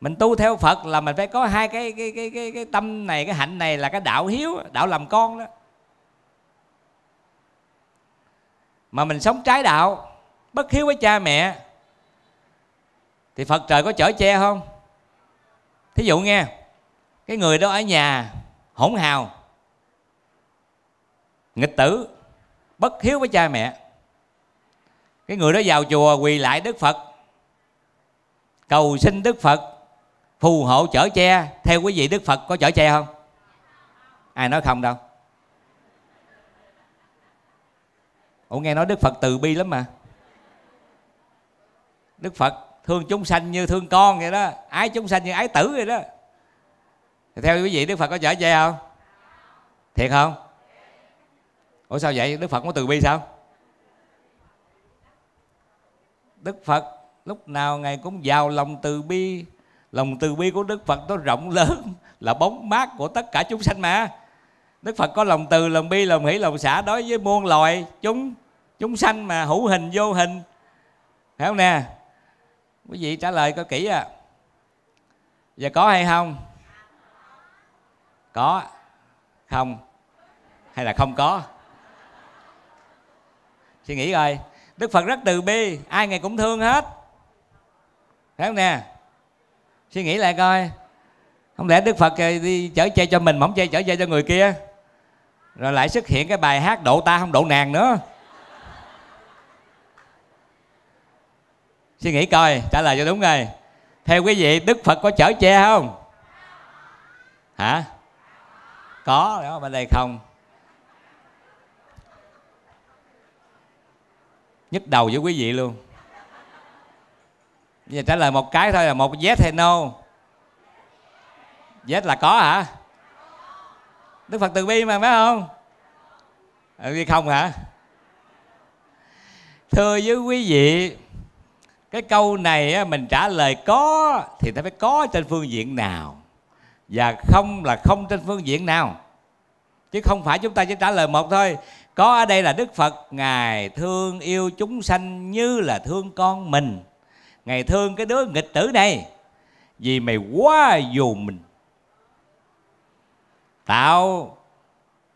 mình tu theo phật là mình phải có hai cái cái cái cái, cái tâm này cái hạnh này là cái đạo hiếu đạo làm con đó mà mình sống trái đạo bất hiếu với cha mẹ thì phật trời có chở che không thí dụ nghe cái người đó ở nhà hỗn hào nghịch tử bất hiếu với cha mẹ cái người đó vào chùa quỳ lại đức phật cầu xin đức phật phù hộ chở che theo quý vị đức phật có chở che không ai nói không đâu ủa nghe nói đức phật từ bi lắm mà đức phật thương chúng sanh như thương con vậy đó ái chúng sanh như ái tử vậy đó theo quý vị đức phật có chở che không thiệt không ủa sao vậy đức phật có từ bi sao đức phật lúc nào ngài cũng giàu lòng từ bi lòng từ bi của đức phật nó rộng lớn *laughs* là bóng mát của tất cả chúng sanh mà đức phật có lòng từ lòng bi lòng hỷ lòng xả đối với muôn loài chúng chúng sanh mà hữu hình vô hình phải không nè quý vị trả lời có kỹ à giờ có hay không có không hay là không có suy nghĩ coi đức phật rất từ bi ai ngày cũng thương hết thấy không nè suy nghĩ lại coi không lẽ đức phật đi chở che cho mình mà không che chở che cho người kia rồi lại xuất hiện cái bài hát độ ta không độ nàng nữa suy nghĩ coi trả lời cho đúng rồi theo quý vị đức phật có chở che không hả có đó bên đây không nhức đầu với quý vị luôn Bây giờ trả lời một cái thôi là một yes hay no yes là có hả đức phật từ bi mà phải không ừ, không hả thưa với quý vị cái câu này mình trả lời có thì ta phải có trên phương diện nào và không là không trên phương diện nào chứ không phải chúng ta chỉ trả lời một thôi có ở đây là đức phật ngài thương yêu chúng sanh như là thương con mình ngài thương cái đứa nghịch tử này vì mày quá dù mình tạo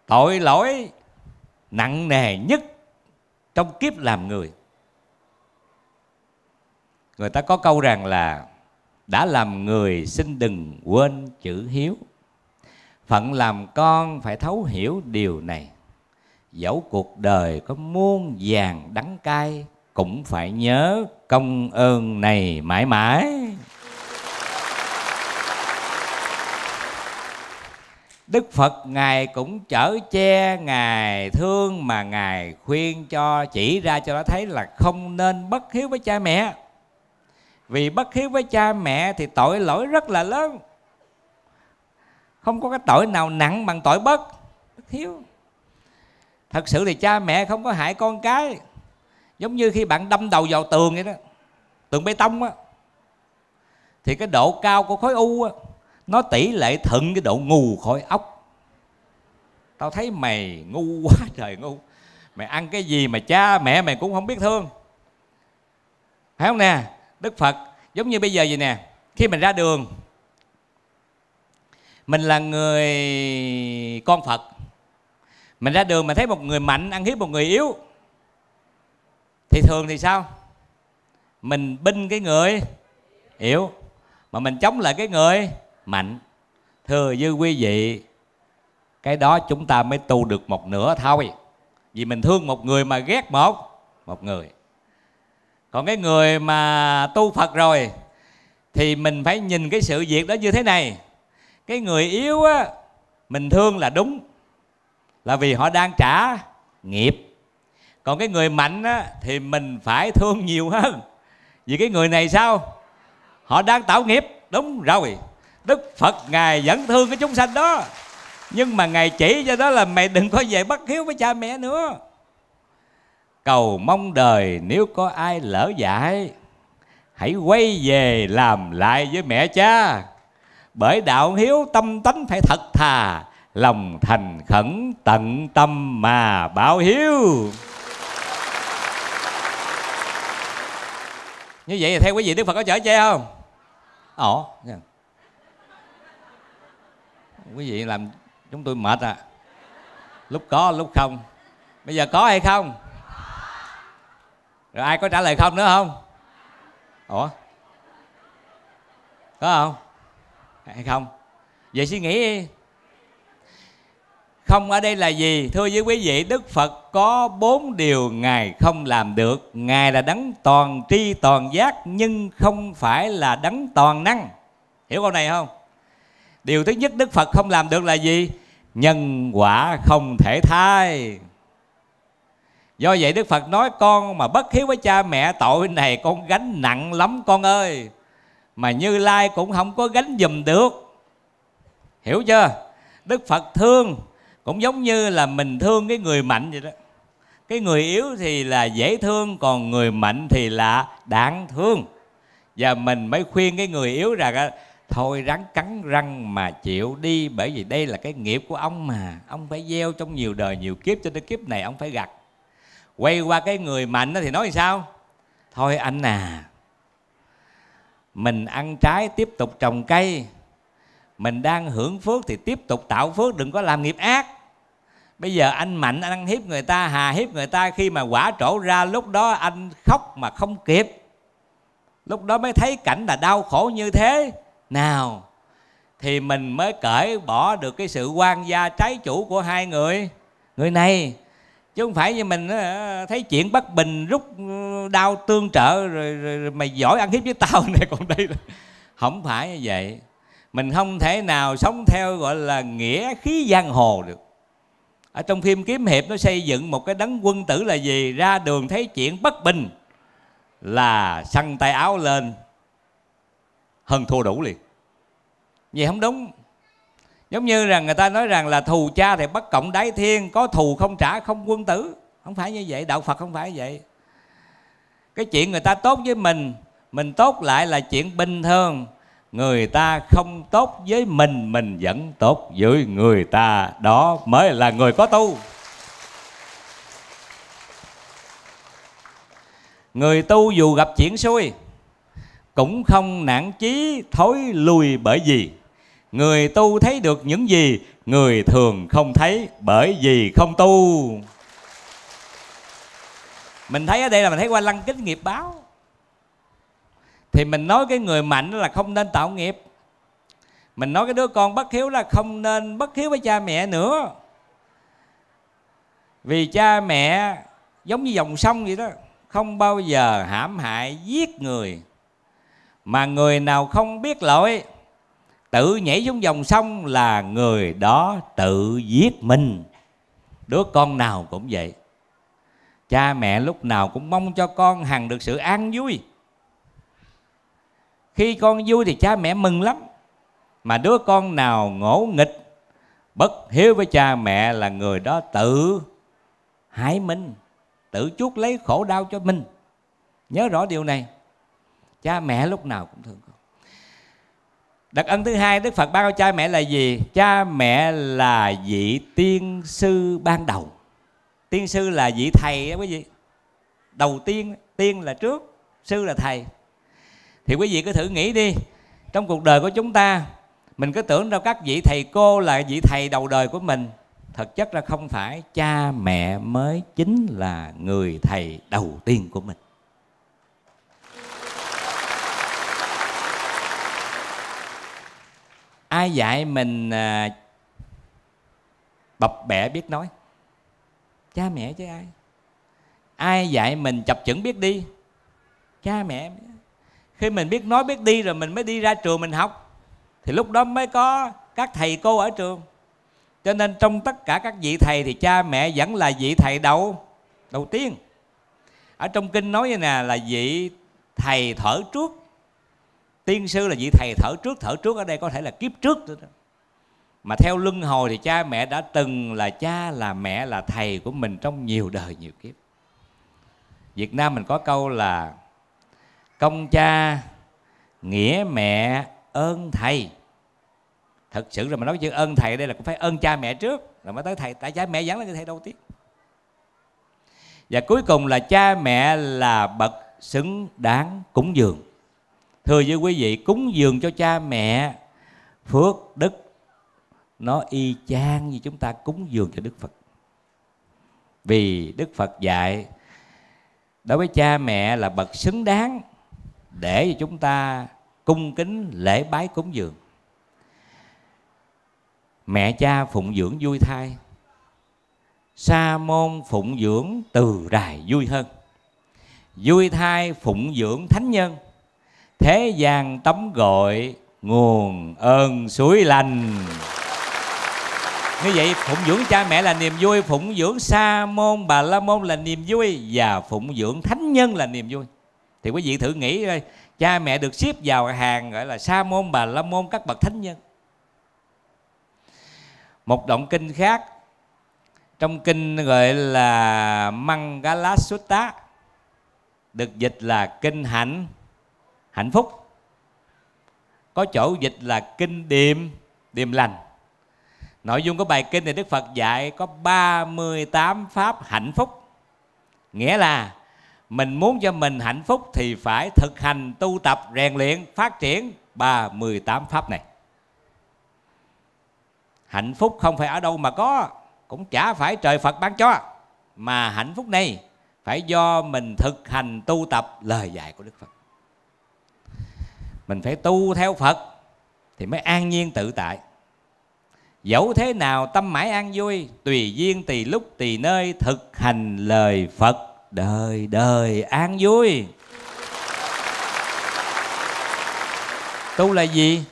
tội lỗi nặng nề nhất trong kiếp làm người người ta có câu rằng là đã làm người xin đừng quên chữ hiếu phận làm con phải thấu hiểu điều này dẫu cuộc đời có muôn vàng đắng cay cũng phải nhớ công ơn này mãi mãi Đức Phật Ngài cũng chở che Ngài thương mà Ngài khuyên cho chỉ ra cho nó thấy là không nên bất hiếu với cha mẹ Vì bất hiếu với cha mẹ thì tội lỗi rất là lớn Không có cái tội nào nặng bằng tội bất, bất hiếu thật sự thì cha mẹ không có hại con cái giống như khi bạn đâm đầu vào tường vậy đó tường bê tông á thì cái độ cao của khối u á nó tỷ lệ thuận cái độ ngu khỏi ốc tao thấy mày ngu *laughs* quá trời ngu mày ăn cái gì mà cha mẹ mày cũng không biết thương phải không nè đức phật giống như bây giờ vậy nè khi mình ra đường mình là người con phật mình ra đường mà thấy một người mạnh ăn hiếp một người yếu thì thường thì sao mình binh cái người yếu mà mình chống lại cái người mạnh thưa dư quý vị cái đó chúng ta mới tu được một nửa thôi vì mình thương một người mà ghét một một người còn cái người mà tu phật rồi thì mình phải nhìn cái sự việc đó như thế này cái người yếu á mình thương là đúng là vì họ đang trả nghiệp còn cái người mạnh á, thì mình phải thương nhiều hơn vì cái người này sao họ đang tạo nghiệp đúng rồi đức phật ngài vẫn thương cái chúng sanh đó nhưng mà ngài chỉ cho đó là mày đừng có về bất hiếu với cha mẹ nữa cầu mong đời nếu có ai lỡ dại hãy quay về làm lại với mẹ cha bởi đạo hiếu tâm tánh phải thật thà lòng thành khẩn tận tâm mà báo hiếu như vậy thì theo quý vị đức phật có chở che không ồ quý vị làm chúng tôi mệt à lúc có lúc không bây giờ có hay không rồi ai có trả lời không nữa không ủa có không hay không vậy suy nghĩ không ở đây là gì thưa với quý vị đức phật có bốn điều ngài không làm được ngài là đấng toàn tri toàn giác nhưng không phải là đấng toàn năng hiểu câu này không điều thứ nhất đức phật không làm được là gì nhân quả không thể thay do vậy đức phật nói con mà bất hiếu với cha mẹ tội này con gánh nặng lắm con ơi mà như lai cũng không có gánh giùm được hiểu chưa đức phật thương cũng giống như là mình thương cái người mạnh vậy đó cái người yếu thì là dễ thương còn người mạnh thì là đáng thương và mình mới khuyên cái người yếu rằng thôi ráng cắn răng mà chịu đi bởi vì đây là cái nghiệp của ông mà ông phải gieo trong nhiều đời nhiều kiếp cho tới kiếp này ông phải gặt quay qua cái người mạnh đó thì nói sao thôi anh à mình ăn trái tiếp tục trồng cây mình đang hưởng phước thì tiếp tục tạo phước đừng có làm nghiệp ác bây giờ anh mạnh anh ăn hiếp người ta hà hiếp người ta khi mà quả trổ ra lúc đó anh khóc mà không kịp lúc đó mới thấy cảnh là đau khổ như thế nào thì mình mới cởi bỏ được cái sự quan gia trái chủ của hai người người này chứ không phải như mình ờ, thấy chuyện bất bình rút ừ, đau tương trợ rồi, rồi, rồi mày giỏi ăn hiếp với tao *laughs* này còn đây không phải như vậy mình không thể nào sống theo gọi là nghĩa khí giang hồ được ở trong phim kiếm hiệp nó xây dựng một cái đấng quân tử là gì ra đường thấy chuyện bất bình là săn tay áo lên hơn thua đủ liền vậy không đúng giống như rằng người ta nói rằng là thù cha thì bắt cộng đái thiên có thù không trả không quân tử không phải như vậy đạo phật không phải như vậy cái chuyện người ta tốt với mình mình tốt lại là chuyện bình thường người ta không tốt với mình mình vẫn tốt với người ta đó mới là người có tu người tu dù gặp chuyện xui cũng không nản chí thối lui bởi vì người tu thấy được những gì người thường không thấy bởi vì không tu mình thấy ở đây là mình thấy qua lăng kính nghiệp báo thì mình nói cái người mạnh là không nên tạo nghiệp mình nói cái đứa con bất hiếu là không nên bất hiếu với cha mẹ nữa vì cha mẹ giống như dòng sông vậy đó không bao giờ hãm hại giết người mà người nào không biết lỗi tự nhảy xuống dòng sông là người đó tự giết mình đứa con nào cũng vậy cha mẹ lúc nào cũng mong cho con hằng được sự an vui khi con vui thì cha mẹ mừng lắm mà đứa con nào ngỗ nghịch bất hiếu với cha mẹ là người đó tự hại mình tự chuốc lấy khổ đau cho mình nhớ rõ điều này cha mẹ lúc nào cũng thương con đặc ân thứ hai đức phật ban cho cha mẹ là gì cha mẹ là vị tiên sư ban đầu tiên sư là vị thầy đó quý vị đầu tiên tiên là trước sư là thầy thì quý vị cứ thử nghĩ đi trong cuộc đời của chúng ta mình cứ tưởng đâu các vị thầy cô là vị thầy đầu đời của mình thực chất là không phải cha mẹ mới chính là người thầy đầu tiên của mình ai dạy mình à, bập bẹ biết nói cha mẹ chứ ai ai dạy mình chập chững biết đi cha mẹ biết khi mình biết nói biết đi rồi mình mới đi ra trường mình học thì lúc đó mới có các thầy cô ở trường cho nên trong tất cả các vị thầy thì cha mẹ vẫn là vị thầy đầu đầu tiên ở trong kinh nói như nè là vị thầy thở trước tiên sư là vị thầy thở trước thở trước ở đây có thể là kiếp trước nữa đó. mà theo luân hồi thì cha mẹ đã từng là cha là mẹ là thầy của mình trong nhiều đời nhiều kiếp việt nam mình có câu là công cha nghĩa mẹ ơn thầy thật sự là mà nói chữ ơn thầy đây là cũng phải ơn cha mẹ trước rồi mới tới thầy tại cha mẹ vẫn là người thầy đầu tiên và cuối cùng là cha mẹ là bậc xứng đáng cúng dường thưa với quý vị cúng dường cho cha mẹ phước đức nó y chang như chúng ta cúng dường cho đức phật vì đức phật dạy đối với cha mẹ là bậc xứng đáng để cho chúng ta cung kính lễ bái cúng dường mẹ cha phụng dưỡng vui thai sa môn phụng dưỡng từ đài vui hơn vui thai phụng dưỡng thánh nhân thế gian tấm gọi nguồn ơn suối lành như vậy phụng dưỡng cha mẹ là niềm vui phụng dưỡng sa môn bà la môn là niềm vui và phụng dưỡng thánh nhân là niềm vui thì quý vị thử nghĩ đây cha mẹ được xếp vào hàng gọi là sa môn bà la môn các bậc thánh nhân một động kinh khác trong kinh gọi là Mangala Sutta được dịch là kinh hạnh hạnh phúc có chỗ dịch là kinh điềm điềm lành nội dung của bài kinh này Đức Phật dạy có 38 pháp hạnh phúc nghĩa là mình muốn cho mình hạnh phúc thì phải thực hành tu tập rèn luyện phát triển ba mười tám pháp này hạnh phúc không phải ở đâu mà có cũng chả phải trời phật ban cho mà hạnh phúc này phải do mình thực hành tu tập lời dạy của đức phật mình phải tu theo phật thì mới an nhiên tự tại dẫu thế nào tâm mãi an vui tùy duyên tùy lúc tùy nơi thực hành lời phật đời đời an vui tu là gì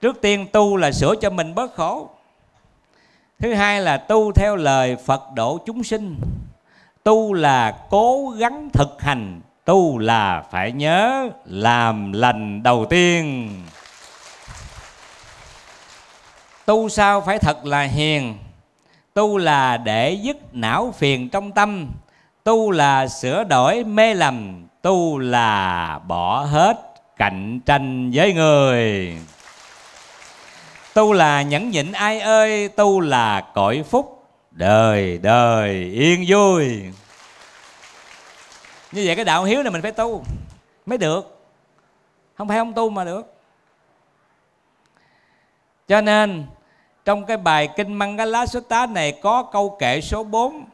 trước tiên tu là sửa cho mình bớt khổ thứ hai là tu theo lời phật độ chúng sinh tu là cố gắng thực hành tu là phải nhớ làm lành đầu tiên tu sao phải thật là hiền tu là để dứt não phiền trong tâm tu là sửa đổi mê lầm tu là bỏ hết cạnh tranh với người tu là nhẫn nhịn ai ơi tu là cõi phúc đời đời yên vui như vậy cái đạo hiếu này mình phải tu mới được không phải không tu mà được cho nên trong cái bài kinh măng lá số Sutta này có câu kệ số 4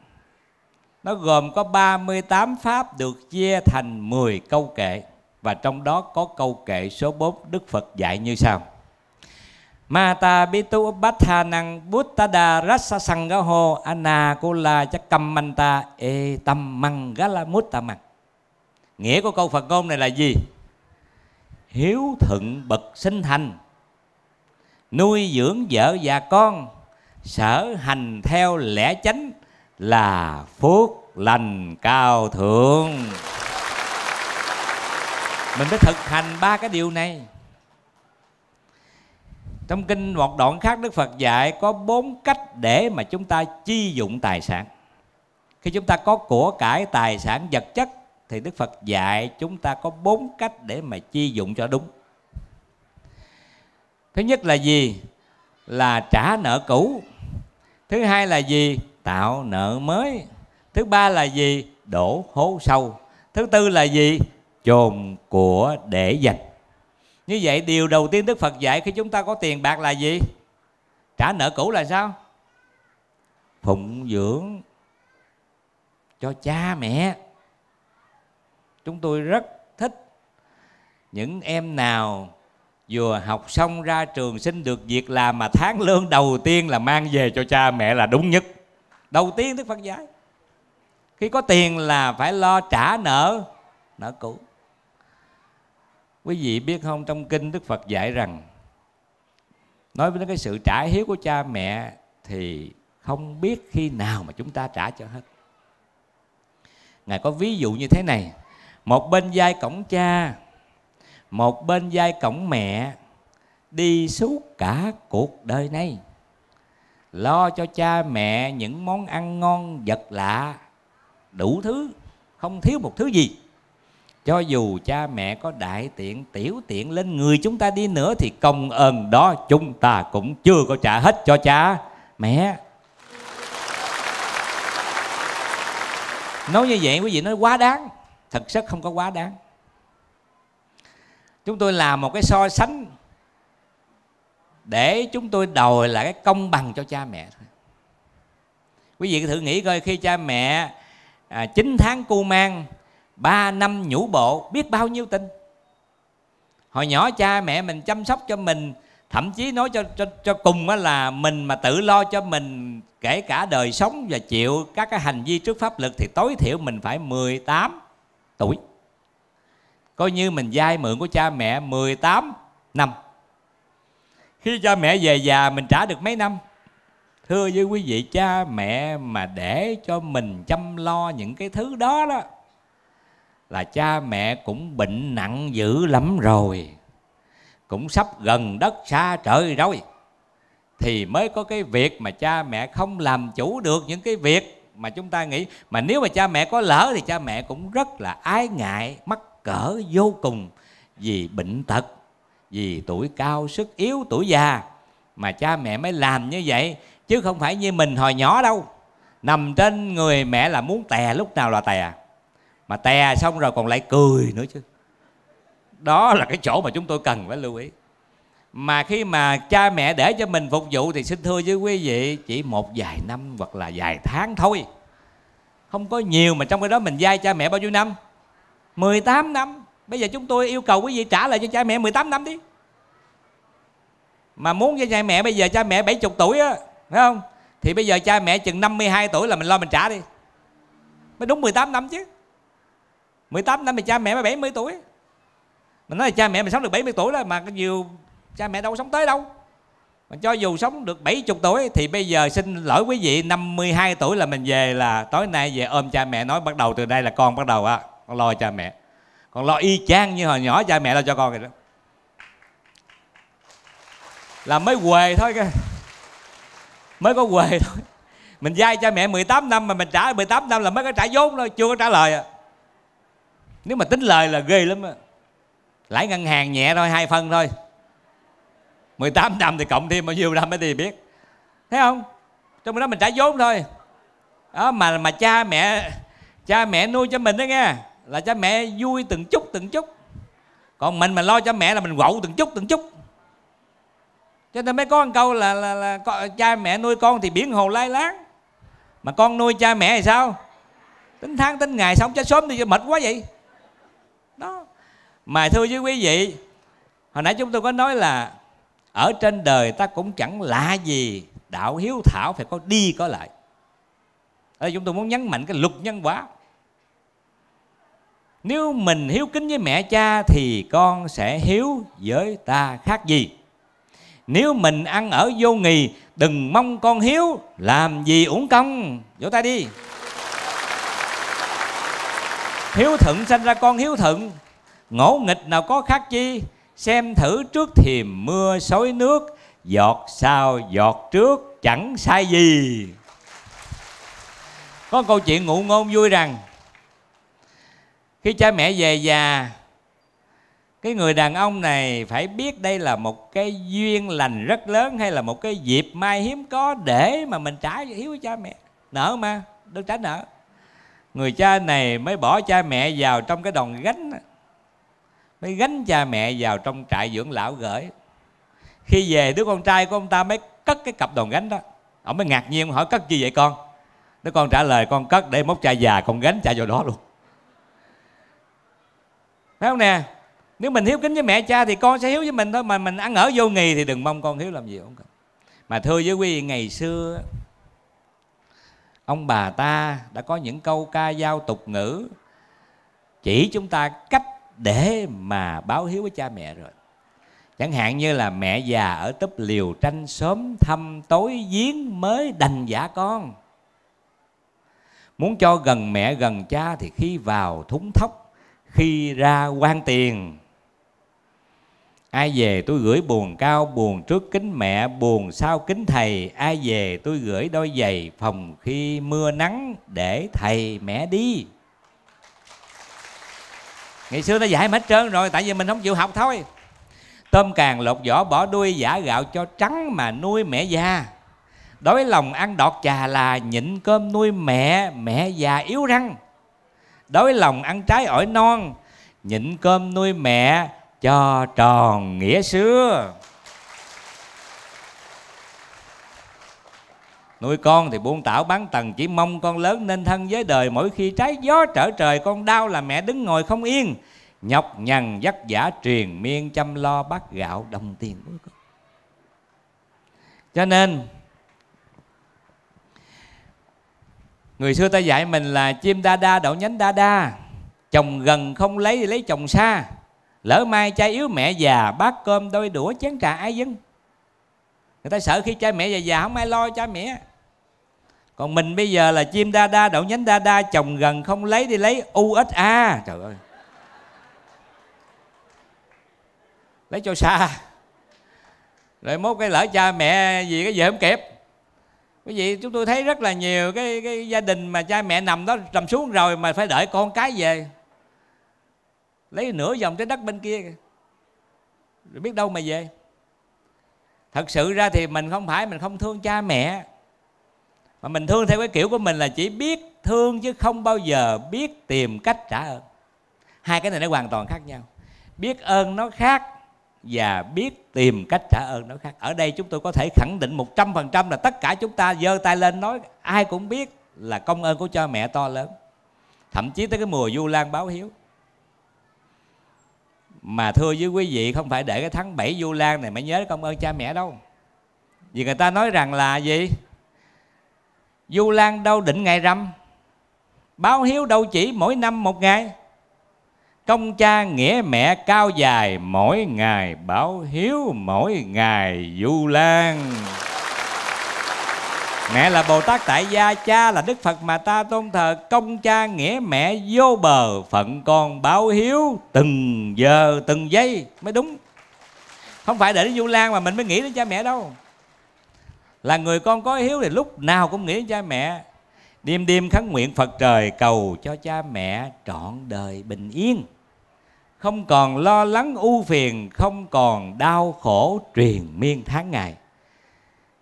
nó gồm có 38 pháp được chia thành 10 câu kệ và trong đó có câu kệ số 4 Đức Phật dạy như sau. Mata bitu bát năng bút ta đà rát sa sang anà cô la chắc cầm man ta e tâm măng gá la mút ta măng nghĩa của câu Phật ngôn này là gì hiếu thuận bậc sinh thành nuôi dưỡng vợ và con sở hành theo lẽ chánh là phước lành cao thượng mình phải thực hành ba cái điều này trong kinh một đoạn khác đức phật dạy có bốn cách để mà chúng ta chi dụng tài sản khi chúng ta có của cải tài sản vật chất thì đức phật dạy chúng ta có bốn cách để mà chi dụng cho đúng thứ nhất là gì là trả nợ cũ thứ hai là gì tạo nợ mới thứ ba là gì đổ hố sâu thứ tư là gì chồn của để dành như vậy điều đầu tiên đức phật dạy khi chúng ta có tiền bạc là gì trả nợ cũ là sao phụng dưỡng cho cha mẹ chúng tôi rất thích những em nào vừa học xong ra trường xin được việc làm mà tháng lương đầu tiên là mang về cho cha mẹ là đúng nhất đầu tiên đức phật dạy khi có tiền là phải lo trả nợ nợ cũ quý vị biết không trong kinh đức phật dạy rằng nói với cái sự trả hiếu của cha mẹ thì không biết khi nào mà chúng ta trả cho hết ngài có ví dụ như thế này một bên vai cổng cha một bên vai cổng mẹ đi suốt cả cuộc đời này lo cho cha mẹ những món ăn ngon vật lạ đủ thứ không thiếu một thứ gì cho dù cha mẹ có đại tiện tiểu tiện lên người chúng ta đi nữa thì công ơn đó chúng ta cũng chưa có trả hết cho cha mẹ nói như vậy quý vị nói quá đáng thật sự không có quá đáng chúng tôi làm một cái so sánh để chúng tôi đòi là cái công bằng cho cha mẹ quý vị thử nghĩ coi khi cha mẹ à, 9 tháng cu mang 3 năm nhũ bộ biết bao nhiêu tình hồi nhỏ cha mẹ mình chăm sóc cho mình thậm chí nói cho cho, cho cùng đó là mình mà tự lo cho mình kể cả đời sống và chịu các cái hành vi trước pháp luật thì tối thiểu mình phải 18 tuổi coi như mình vay mượn của cha mẹ 18 năm khi cha mẹ về già mình trả được mấy năm thưa với quý vị cha mẹ mà để cho mình chăm lo những cái thứ đó đó là cha mẹ cũng bệnh nặng dữ lắm rồi cũng sắp gần đất xa trời rồi thì mới có cái việc mà cha mẹ không làm chủ được những cái việc mà chúng ta nghĩ mà nếu mà cha mẹ có lỡ thì cha mẹ cũng rất là ái ngại mắc cỡ vô cùng vì bệnh tật vì tuổi cao sức yếu tuổi già mà cha mẹ mới làm như vậy chứ không phải như mình hồi nhỏ đâu nằm trên người mẹ là muốn tè lúc nào là tè mà tè xong rồi còn lại cười nữa chứ đó là cái chỗ mà chúng tôi cần phải lưu ý mà khi mà cha mẹ để cho mình phục vụ thì xin thưa với quý vị chỉ một vài năm hoặc là vài tháng thôi không có nhiều mà trong cái đó mình dai cha mẹ bao nhiêu năm 18 năm Bây giờ chúng tôi yêu cầu quý vị trả lại cho cha mẹ 18 năm đi Mà muốn cho cha mẹ bây giờ cha mẹ 70 tuổi á Phải không Thì bây giờ cha mẹ chừng 52 tuổi là mình lo mình trả đi Mới đúng 18 năm chứ 18 năm thì cha mẹ mới 70 tuổi Mình nói là cha mẹ mình sống được 70 tuổi đó Mà nhiều cha mẹ đâu sống tới đâu mà cho dù sống được 70 tuổi thì bây giờ xin lỗi quý vị 52 tuổi là mình về là tối nay về ôm cha mẹ nói bắt đầu từ đây là con bắt đầu á, à, con lo cha mẹ còn lo y chang như hồi nhỏ cha mẹ lo cho con vậy đó là mới quề thôi cái mới có quề thôi mình vay cha mẹ 18 năm mà mình trả 18 năm là mới có trả vốn thôi chưa có trả lời à. nếu mà tính lời là ghê lắm á lãi ngân hàng nhẹ thôi hai phân thôi 18 năm thì cộng thêm bao nhiêu năm mới thì biết thấy không trong đó mình trả vốn thôi đó mà mà cha mẹ cha mẹ nuôi cho mình đó nghe là cha mẹ vui từng chút từng chút còn mình mà lo cho mẹ là mình quậu từng chút từng chút cho nên mới có một câu là, là, là, là cha mẹ nuôi con thì biển hồ lai láng mà con nuôi cha mẹ thì sao tính tháng tính ngày xong chết sớm đi cho mệt quá vậy đó mà thưa với quý vị hồi nãy chúng tôi có nói là ở trên đời ta cũng chẳng lạ gì đạo hiếu thảo phải có đi có lại ở đây chúng tôi muốn nhấn mạnh cái luật nhân quả nếu mình hiếu kính với mẹ cha thì con sẽ hiếu với ta khác gì nếu mình ăn ở vô nghì đừng mong con hiếu làm gì uổng công vỗ tay đi hiếu thuận sanh ra con hiếu thuận ngỗ nghịch nào có khác chi xem thử trước thềm mưa xối nước giọt sau giọt trước chẳng sai gì có câu chuyện ngụ ngôn vui rằng khi cha mẹ về già cái người đàn ông này phải biết đây là một cái duyên lành rất lớn hay là một cái dịp may hiếm có để mà mình trả hiếu với cha mẹ nở mà đừng trả nợ người cha này mới bỏ cha mẹ vào trong cái đòn gánh mới gánh cha mẹ vào trong trại dưỡng lão gửi khi về đứa con trai của ông ta mới cất cái cặp đòn gánh đó ông mới ngạc nhiên hỏi cất gì vậy con đứa con trả lời con cất để mốt cha già con gánh cha vào đó luôn phải không nè nếu mình hiếu kính với mẹ cha thì con sẽ hiếu với mình thôi mà mình ăn ở vô nghì thì đừng mong con hiếu làm gì không cần mà thưa với quý vị ngày xưa ông bà ta đã có những câu ca dao tục ngữ chỉ chúng ta cách để mà báo hiếu với cha mẹ rồi chẳng hạn như là mẹ già ở túp liều tranh sớm thăm tối giếng mới đành giả con muốn cho gần mẹ gần cha thì khi vào thúng thóc khi ra quan tiền ai về tôi gửi buồn cao buồn trước kính mẹ buồn sau kính thầy ai về tôi gửi đôi giày phòng khi mưa nắng để thầy mẹ đi ngày xưa ta dạy hết trơn rồi tại vì mình không chịu học thôi tôm càng lột vỏ bỏ đuôi giả gạo cho trắng mà nuôi mẹ già đói lòng ăn đọt trà là nhịn cơm nuôi mẹ mẹ già yếu răng đói lòng ăn trái ổi non nhịn cơm nuôi mẹ cho tròn nghĩa xưa nuôi con thì buôn tảo bán tầng chỉ mong con lớn nên thân với đời mỗi khi trái gió trở trời con đau là mẹ đứng ngồi không yên nhọc nhằn vất vả truyền miên chăm lo bát gạo đồng tiền của con cho nên người xưa ta dạy mình là chim đa đa đậu nhánh đa đa chồng gần không lấy thì lấy chồng xa lỡ mai cha yếu mẹ già bát cơm đôi đũa chén trà ai dân người ta sợ khi cha mẹ già già không ai lo cha mẹ còn mình bây giờ là chim đa đa đậu nhánh đa đa chồng gần không lấy thì lấy USA trời ơi lấy cho xa rồi mốt cái lỡ cha mẹ gì cái gì không kịp quý vị chúng tôi thấy rất là nhiều cái, cái gia đình mà cha mẹ nằm đó trầm xuống rồi mà phải đợi con cái về lấy nửa dòng trái đất bên kia rồi biết đâu mà về thật sự ra thì mình không phải mình không thương cha mẹ mà mình thương theo cái kiểu của mình là chỉ biết thương chứ không bao giờ biết tìm cách trả ơn hai cái này nó hoàn toàn khác nhau biết ơn nó khác và biết tìm cách trả ơn nó khác ở đây chúng tôi có thể khẳng định 100% là tất cả chúng ta giơ tay lên nói ai cũng biết là công ơn của cha mẹ to lớn thậm chí tới cái mùa du lan báo hiếu mà thưa với quý vị không phải để cái tháng 7 du lan này mới nhớ công ơn cha mẹ đâu vì người ta nói rằng là gì du lan đâu định ngày rằm báo hiếu đâu chỉ mỗi năm một ngày Công cha nghĩa mẹ cao dài Mỗi ngày báo hiếu Mỗi ngày du lan Mẹ là Bồ Tát tại gia Cha là Đức Phật mà ta tôn thờ Công cha nghĩa mẹ vô bờ Phận con báo hiếu Từng giờ từng giây mới đúng Không phải để đến du lan Mà mình mới nghĩ đến cha mẹ đâu Là người con có hiếu Thì lúc nào cũng nghĩ đến cha mẹ Đêm đêm khấn nguyện Phật trời cầu cho cha mẹ trọn đời bình yên không còn lo lắng ưu phiền không còn đau khổ truyền miên tháng ngày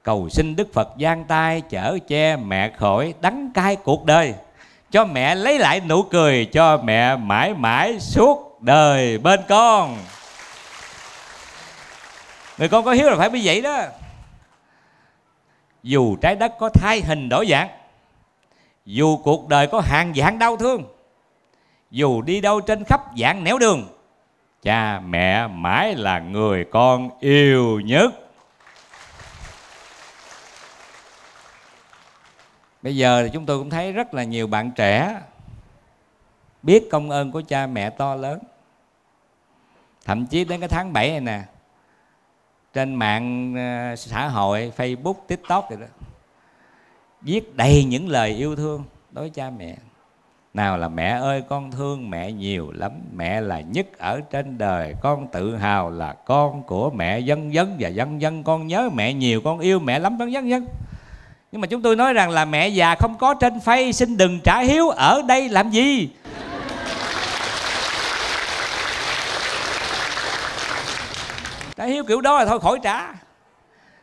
cầu xin đức phật giang tay chở che mẹ khỏi đắng cay cuộc đời cho mẹ lấy lại nụ cười cho mẹ mãi mãi suốt đời bên con người con có hiếu là phải như vậy đó dù trái đất có thay hình đổi dạng dù cuộc đời có hàng dạng đau thương dù đi đâu trên khắp dạng nẻo đường cha mẹ mãi là người con yêu nhất bây giờ thì chúng tôi cũng thấy rất là nhiều bạn trẻ biết công ơn của cha mẹ to lớn thậm chí đến cái tháng 7 này nè trên mạng ờ, xã hội facebook tiktok rồi đó viết đầy những lời yêu thương đối với cha mẹ nào là mẹ ơi con thương mẹ nhiều lắm mẹ là nhất ở trên đời con tự hào là con của mẹ dân dân và dân dân con nhớ mẹ nhiều con yêu mẹ lắm dân dân dân nhưng mà chúng tôi nói rằng là mẹ già không có trên phay xin đừng trả hiếu ở đây làm gì trả hiếu kiểu đó là thôi khỏi trả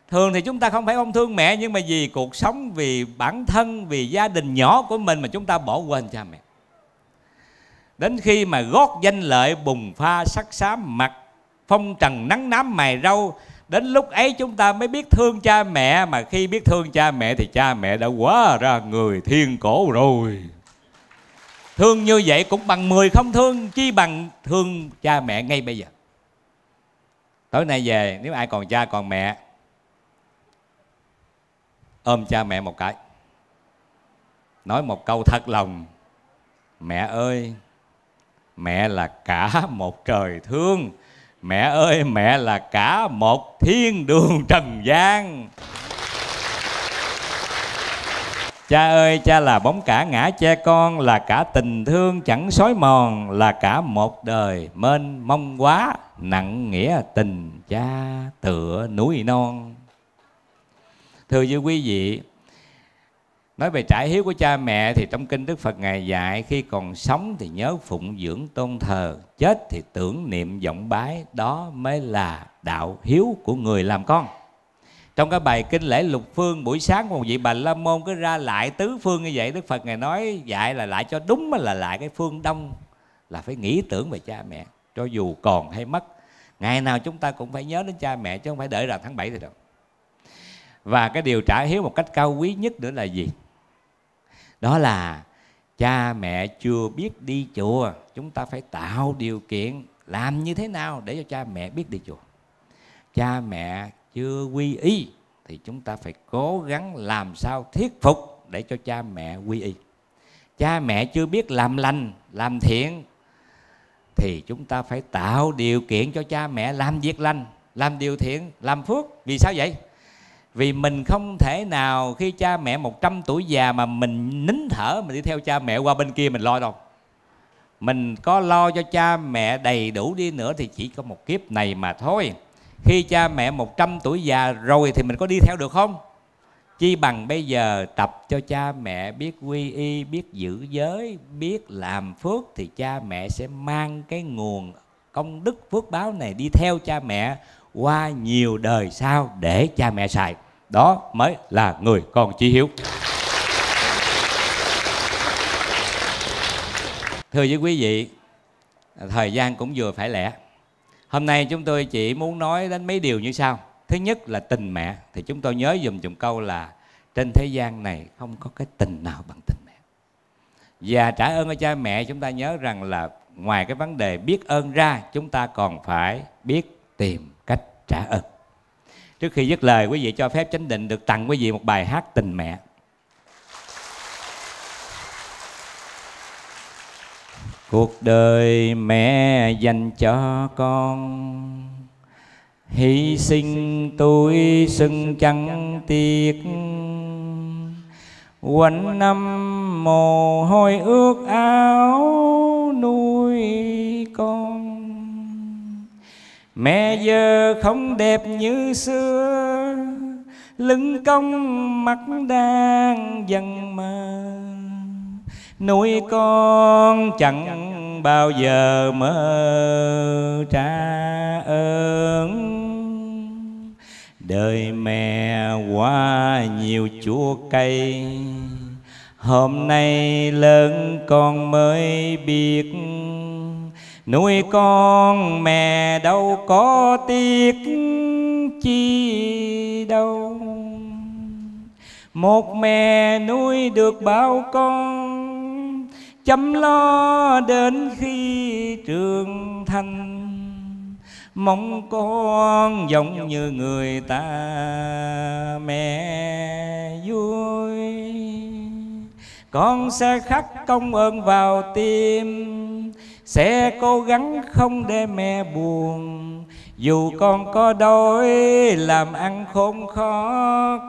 thường thì chúng ta không phải không thương mẹ nhưng mà vì cuộc sống vì bản thân vì gia đình nhỏ của mình mà chúng ta bỏ quên cha mẹ đến khi mà gót danh lợi bùng pha sắc xám mặt phong trần nắng nám mày râu đến lúc ấy chúng ta mới biết thương cha mẹ mà khi biết thương cha mẹ thì cha mẹ đã quá ra người thiên cổ rồi thương như vậy cũng bằng 10 không thương chi bằng thương cha mẹ ngay bây giờ tối nay về nếu ai còn cha còn mẹ ôm cha mẹ một cái nói một câu thật lòng mẹ ơi mẹ là cả một trời thương mẹ ơi mẹ là cả một thiên đường trần gian Cha ơi, cha là bóng cả ngã che con, là cả tình thương chẳng xói mòn, là cả một đời mênh mông quá, nặng nghĩa tình cha tựa núi non thưa với quý vị nói về trải hiếu của cha mẹ thì trong kinh đức phật ngài dạy khi còn sống thì nhớ phụng dưỡng tôn thờ chết thì tưởng niệm vọng bái đó mới là đạo hiếu của người làm con trong cái bài kinh lễ lục phương buổi sáng một vị bà la môn cứ ra lại tứ phương như vậy đức phật ngài nói dạy là lại cho đúng là lại cái phương đông là phải nghĩ tưởng về cha mẹ cho dù còn hay mất ngày nào chúng ta cũng phải nhớ đến cha mẹ chứ không phải đợi rằng tháng 7 thì đâu và cái điều trả hiếu một cách cao quý nhất nữa là gì đó là cha mẹ chưa biết đi chùa chúng ta phải tạo điều kiện làm như thế nào để cho cha mẹ biết đi chùa cha mẹ chưa quy y thì chúng ta phải cố gắng làm sao thuyết phục để cho cha mẹ quy y cha mẹ chưa biết làm lành làm thiện thì chúng ta phải tạo điều kiện cho cha mẹ làm việc lành làm điều thiện làm phước vì sao vậy vì mình không thể nào khi cha mẹ 100 tuổi già mà mình nín thở mà đi theo cha mẹ qua bên kia mình lo đâu mình có lo cho cha mẹ đầy đủ đi nữa thì chỉ có một kiếp này mà thôi khi cha mẹ 100 tuổi già rồi thì mình có đi theo được không chi bằng bây giờ tập cho cha mẹ biết quy y biết giữ giới biết làm phước thì cha mẹ sẽ mang cái nguồn công đức phước báo này đi theo cha mẹ qua nhiều đời sau để cha mẹ xài đó mới là người con chí hiếu thưa với quý vị thời gian cũng vừa phải lẽ hôm nay chúng tôi chỉ muốn nói đến mấy điều như sau thứ nhất là tình mẹ thì chúng tôi nhớ dùm chùm câu là trên thế gian này không có cái tình nào bằng tình mẹ và trả ơn cho cha mẹ chúng ta nhớ rằng là ngoài cái vấn đề biết ơn ra chúng ta còn phải biết tìm cách trả ơn trước khi dứt lời quý vị cho phép chánh định được tặng quý vị một bài hát tình mẹ cuộc đời mẹ dành cho con hy sinh tuổi xưng chẳng tiếc quanh năm mồ hôi ướt áo nuôi con mẹ giờ không đẹp như xưa lưng cong mắt đang dần mờ nuôi con chẳng bao giờ mơ trả ơn đời mẹ qua nhiều chua cây, hôm nay lớn con mới biết nuôi con mẹ đâu có tiếc chi đâu một mẹ nuôi được bao con chăm lo đến khi trưởng thành mong con giống như người ta mẹ vui con sẽ khắc công ơn vào tim sẽ cố gắng không để mẹ buồn dù con có đói làm ăn khốn khó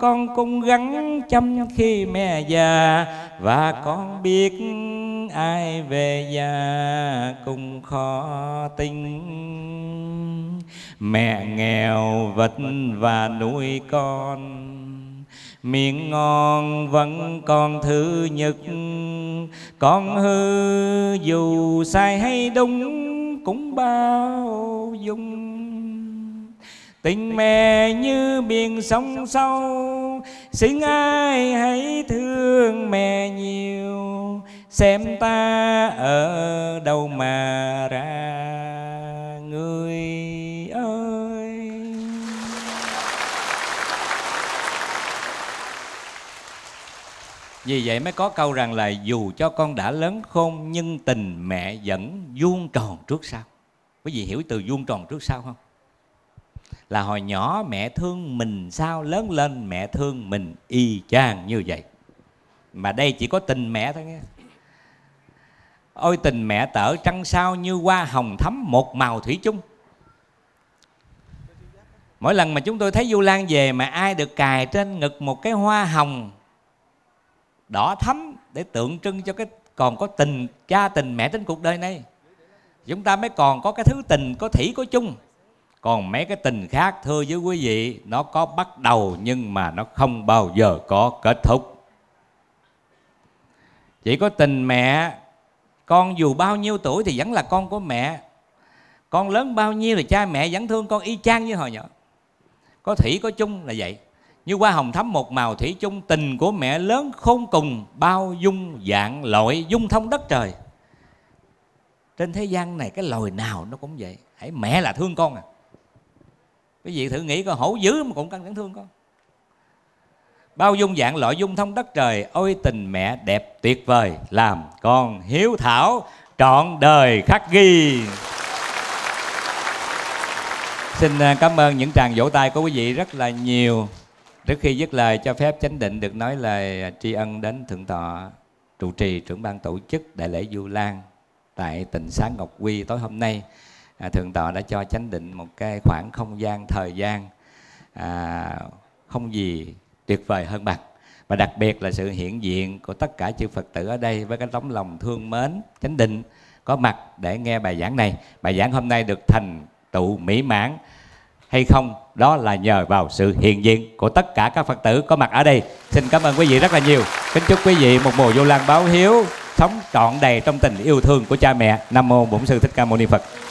con cũng gắng chăm khi mẹ già và con biết ai về già cũng khó tính mẹ nghèo vật và nuôi con miệng ngon vẫn còn thứ nhật con hư dù sai hay đúng cũng bao dung tình mẹ như biển sông sâu xin ai hãy thương mẹ nhiều xem ta ở đâu mà ra người ơi Vì vậy mới có câu rằng là dù cho con đã lớn khôn nhưng tình mẹ vẫn vuông tròn trước sau. Quý vị hiểu từ vuông tròn trước sau không? Là hồi nhỏ mẹ thương mình sao lớn lên mẹ thương mình y chang như vậy. Mà đây chỉ có tình mẹ thôi nghe. Ôi tình mẹ tở trăng sao như hoa hồng thắm một màu thủy chung. Mỗi lần mà chúng tôi thấy Du Lan về mà ai được cài trên ngực một cái hoa hồng đỏ thắm để tượng trưng cho cái còn có tình cha tình mẹ trên cuộc đời này chúng ta mới còn có cái thứ tình có thủy có chung còn mấy cái tình khác thưa với quý vị nó có bắt đầu nhưng mà nó không bao giờ có kết thúc chỉ có tình mẹ con dù bao nhiêu tuổi thì vẫn là con của mẹ con lớn bao nhiêu thì cha mẹ vẫn thương con y chang như hồi nhỏ có thủy có chung là vậy như hoa hồng thắm một màu thủy chung tình của mẹ lớn khôn cùng bao dung dạng loại dung thông đất trời trên thế gian này cái loài nào nó cũng vậy hãy mẹ là thương con à quý vị thử nghĩ coi hổ dữ mà cũng căng thẳng thương con bao dung dạng loại dung thông đất trời ôi tình mẹ đẹp tuyệt vời làm con hiếu thảo trọn đời khắc ghi xin à, cảm ơn những tràng vỗ tay của quý vị rất là nhiều Trước khi dứt lời cho phép chánh định được nói lời à, tri ân đến Thượng tọa trụ trì trưởng ban tổ chức đại lễ Du Lan tại tỉnh Sáng Ngọc Quy tối hôm nay. À, Thượng tọa đã cho chánh định một cái khoảng không gian thời gian à, không gì tuyệt vời hơn bằng và đặc biệt là sự hiện diện của tất cả chư Phật tử ở đây với cái tấm lòng thương mến chánh định có mặt để nghe bài giảng này bài giảng hôm nay được thành tựu mỹ mãn hay không đó là nhờ vào sự hiện diện của tất cả các phật tử có mặt ở đây xin cảm ơn quý vị rất là nhiều kính chúc quý vị một mùa vô lan báo hiếu sống trọn đầy trong tình yêu thương của cha mẹ nam mô bổn sư thích ca mâu ni phật